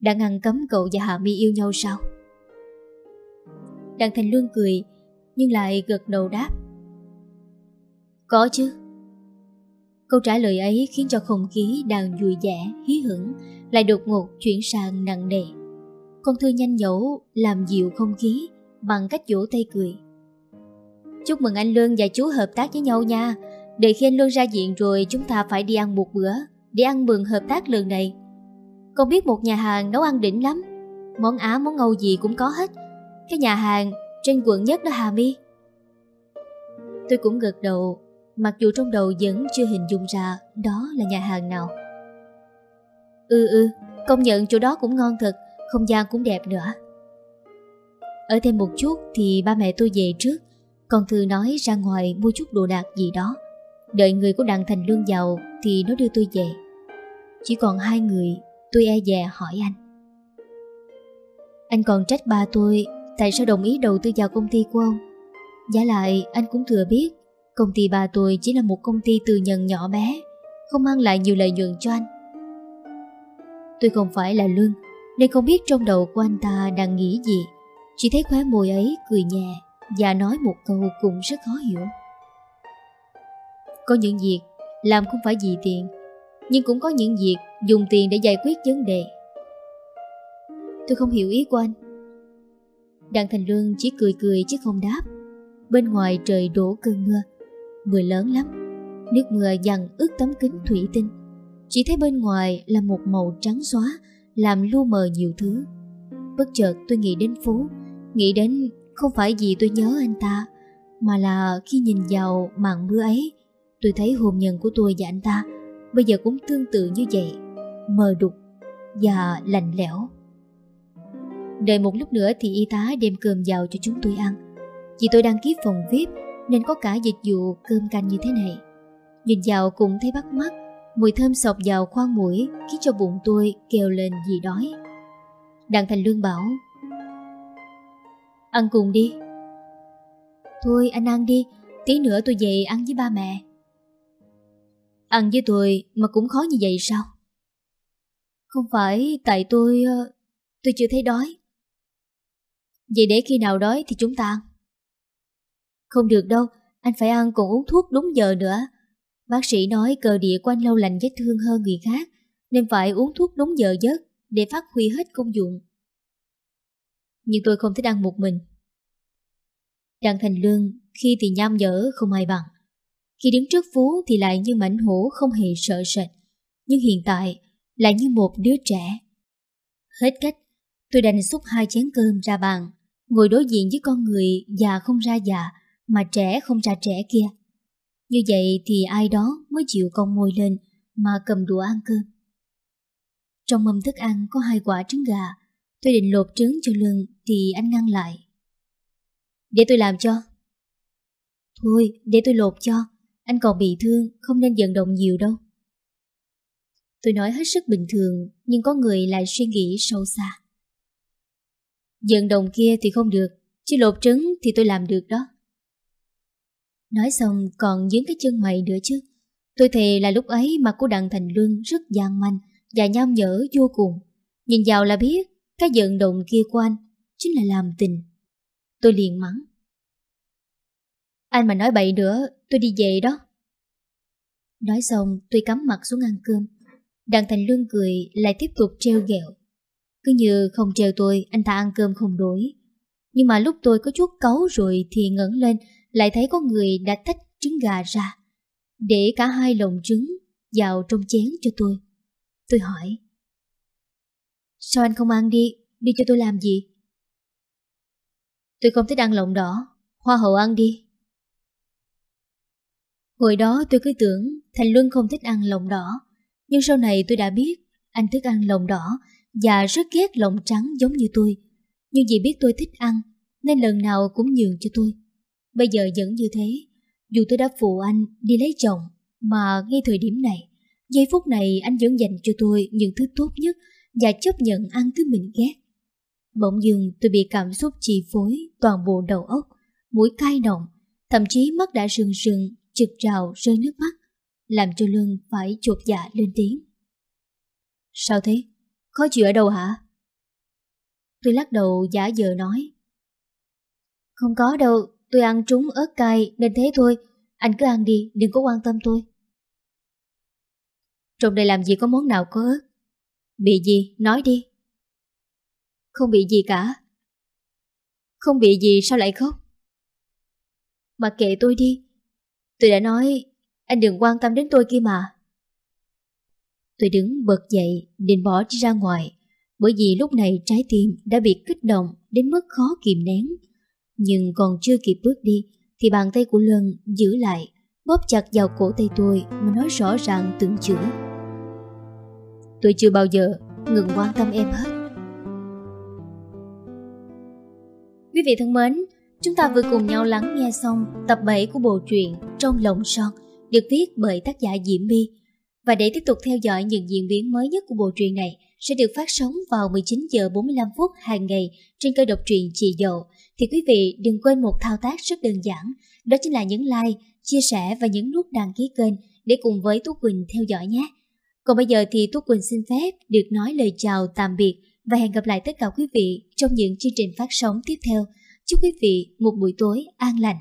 Speaker 1: đã ngăn cấm cậu và Hạ Mi yêu nhau sao? Đặng Thành Luân cười, nhưng lại gật đầu đáp. Có chứ. Câu trả lời ấy khiến cho không khí đang vui vẻ, hí hửng lại đột ngột chuyển sang nặng nề. Con thư nhanh nhẩu làm dịu không khí bằng cách vỗ tay cười. Chúc mừng anh Lương và chú hợp tác với nhau nha. Để khi anh Luân ra diện rồi chúng ta phải đi ăn một bữa để ăn mừng hợp tác lần này. Con biết một nhà hàng nấu ăn đỉnh lắm Món Á món Âu gì cũng có hết Cái nhà hàng trên quận nhất đó Hà My Tôi cũng gật đầu Mặc dù trong đầu vẫn chưa hình dung ra Đó là nhà hàng nào Ừ ừ Công nhận chỗ đó cũng ngon thật Không gian cũng đẹp nữa Ở thêm một chút thì ba mẹ tôi về trước Còn Thư nói ra ngoài mua chút đồ đạc gì đó Đợi người của đặng Thành Lương giàu Thì nó đưa tôi về Chỉ còn hai người Tôi e dè hỏi anh Anh còn trách ba tôi Tại sao đồng ý đầu tư vào công ty của ông Giả lại anh cũng thừa biết Công ty ba tôi chỉ là một công ty tư nhân nhỏ bé Không mang lại nhiều lợi nhuận cho anh Tôi không phải là lương Nên không biết trong đầu của anh ta đang nghĩ gì Chỉ thấy khóe môi ấy cười nhẹ Và nói một câu cũng rất khó hiểu Có những việc Làm không phải vì tiền nhưng cũng có những việc dùng tiền để giải quyết vấn đề. Tôi không hiểu ý của anh. Đặng Thành Lương chỉ cười cười chứ không đáp. Bên ngoài trời đổ cơn mưa, mưa lớn lắm. Nước mưa dằn ướt tấm kính thủy tinh. Chỉ thấy bên ngoài là một màu trắng xóa, làm lu mờ nhiều thứ. Bất chợt tôi nghĩ đến Phú, nghĩ đến không phải vì tôi nhớ anh ta, mà là khi nhìn vào màn mưa ấy, tôi thấy hôn nhân của tôi và anh ta bây giờ cũng tương tự như vậy, mờ đục và lạnh lẽo. Đợi một lúc nữa thì y tá đem cơm vào cho chúng tôi ăn. Vì tôi đăng ký phòng VIP nên có cả dịch vụ cơm canh như thế này. Nhìn vào cũng thấy bắt mắt, mùi thơm sọc vào khoang mũi khiến cho bụng tôi kêu lên vì đói. Đặng Thành Lương bảo Ăn cùng đi Thôi anh ăn đi Tí nữa tôi về ăn với ba mẹ Ăn với tôi mà cũng khó như vậy sao? Không phải tại tôi... Ờ, tôi chưa thấy đói. Vậy để khi nào đói thì chúng ta ăn. Không được đâu, anh phải ăn còn uống thuốc đúng giờ nữa. Bác sĩ nói cơ địa của anh lâu lành vết thương hơn người khác, nên phải uống thuốc đúng giờ giấc để phát huy hết công dụng. Nhưng tôi không thích ăn một mình. Đặng Thành Lương khi thì nham nhở không ai bằng. Khi đứng trước Phú thì lại như mảnh hổ không hề sợ sệt. Nhưng hiện tại lại như một đứa trẻ. Hết cách, tôi đành xúc hai chén cơm ra bàn, ngồi đối diện với con người già không ra già mà trẻ không ra trẻ kia. Như vậy thì ai đó mới chịu cong môi lên mà cầm đũa ăn cơm. Trong mâm thức ăn có hai quả trứng gà, tôi định lột trứng cho lưng thì anh ngăn lại. Để tôi làm cho. Thôi, để tôi lột cho, anh còn bị thương, không nên giận động nhiều đâu. Tôi nói hết sức bình thường, nhưng có người lại suy nghĩ sâu xa. Giận động kia thì không được, chứ lột trứng thì tôi làm được đó. Nói xong còn dính cái chân mày nữa chứ. Tôi thề là lúc ấy mặt của đặng Thành Luân rất gian manh và nham nhở vô cùng. Nhìn vào là biết cái giận động kia của anh chính là làm tình. Tôi liền mắng. Anh mà nói bậy nữa, tôi đi về đó. Nói xong, tôi cắm mặt xuống ăn cơm. Đặng Thành Lương cười lại tiếp tục treo ghẹo. Cứ như không treo tôi, anh ta ăn cơm không đuổi Nhưng mà lúc tôi có chút cáu rồi thì ngẩng lên, lại thấy có người đã tách trứng gà ra. Để cả hai lồng trứng vào trong chén cho tôi. Tôi hỏi. Sao anh không ăn đi, đi cho tôi làm gì? Tôi không thích ăn lồng đỏ, hoa hậu ăn đi. Hồi đó tôi cứ tưởng Thành Luân không thích ăn lòng đỏ, nhưng sau này tôi đã biết anh thích ăn lòng đỏ và rất ghét lòng trắng giống như tôi. Nhưng vì biết tôi thích ăn nên lần nào cũng nhường cho tôi. Bây giờ vẫn như thế, dù tôi đã phụ anh đi lấy chồng mà ngay thời điểm này, giây phút này anh vẫn dành cho tôi những thứ tốt nhất và chấp nhận ăn thứ mình ghét. Bỗng dưng tôi bị cảm xúc chi phối toàn bộ đầu óc, mũi cay động, thậm chí mắt đã sưng sưng trực trào rơi nước mắt, làm cho Luân phải chuột dạ lên tiếng. Sao thế? Khó chịu ở đâu hả? Tôi lắc đầu giả dờ nói. Không có đâu, tôi ăn trúng ớt cay nên thế thôi, anh cứ ăn đi, đừng có quan tâm tôi. Trong đây làm gì có món nào có ớt? Bị gì? Nói đi. Không bị gì cả. Không bị gì sao lại khóc? Mặc kệ tôi đi, Tôi đã nói, anh đừng quan tâm đến tôi kia mà. Tôi đứng bật dậy, định bỏ đi ra ngoài, bởi vì lúc này trái tim đã bị kích động đến mức khó kìm nén. Nhưng còn chưa kịp bước đi, thì bàn tay của Lân giữ lại, bóp chặt vào cổ tay tôi mà nói rõ ràng từng chữ. Tôi chưa bao giờ ngừng quan tâm em hết. Quý vị thân mến, Chúng ta vừa cùng nhau lắng nghe xong tập 7 của bộ truyện Trong lộng son được viết bởi tác giả Diễm My. Và để tiếp tục theo dõi những diễn biến mới nhất của bộ truyện này sẽ được phát sóng vào 19 giờ 45 phút hàng ngày trên kênh độc truyện Chị Dậu thì quý vị đừng quên một thao tác rất đơn giản, đó chính là nhấn like, chia sẻ và nhấn nút đăng ký kênh để cùng với Tú Quỳnh theo dõi nhé. Còn bây giờ thì Tú Quỳnh xin phép được nói lời chào tạm biệt và hẹn gặp lại tất cả quý vị trong những chương trình phát sóng tiếp theo. Chúc quý vị một buổi tối an lành.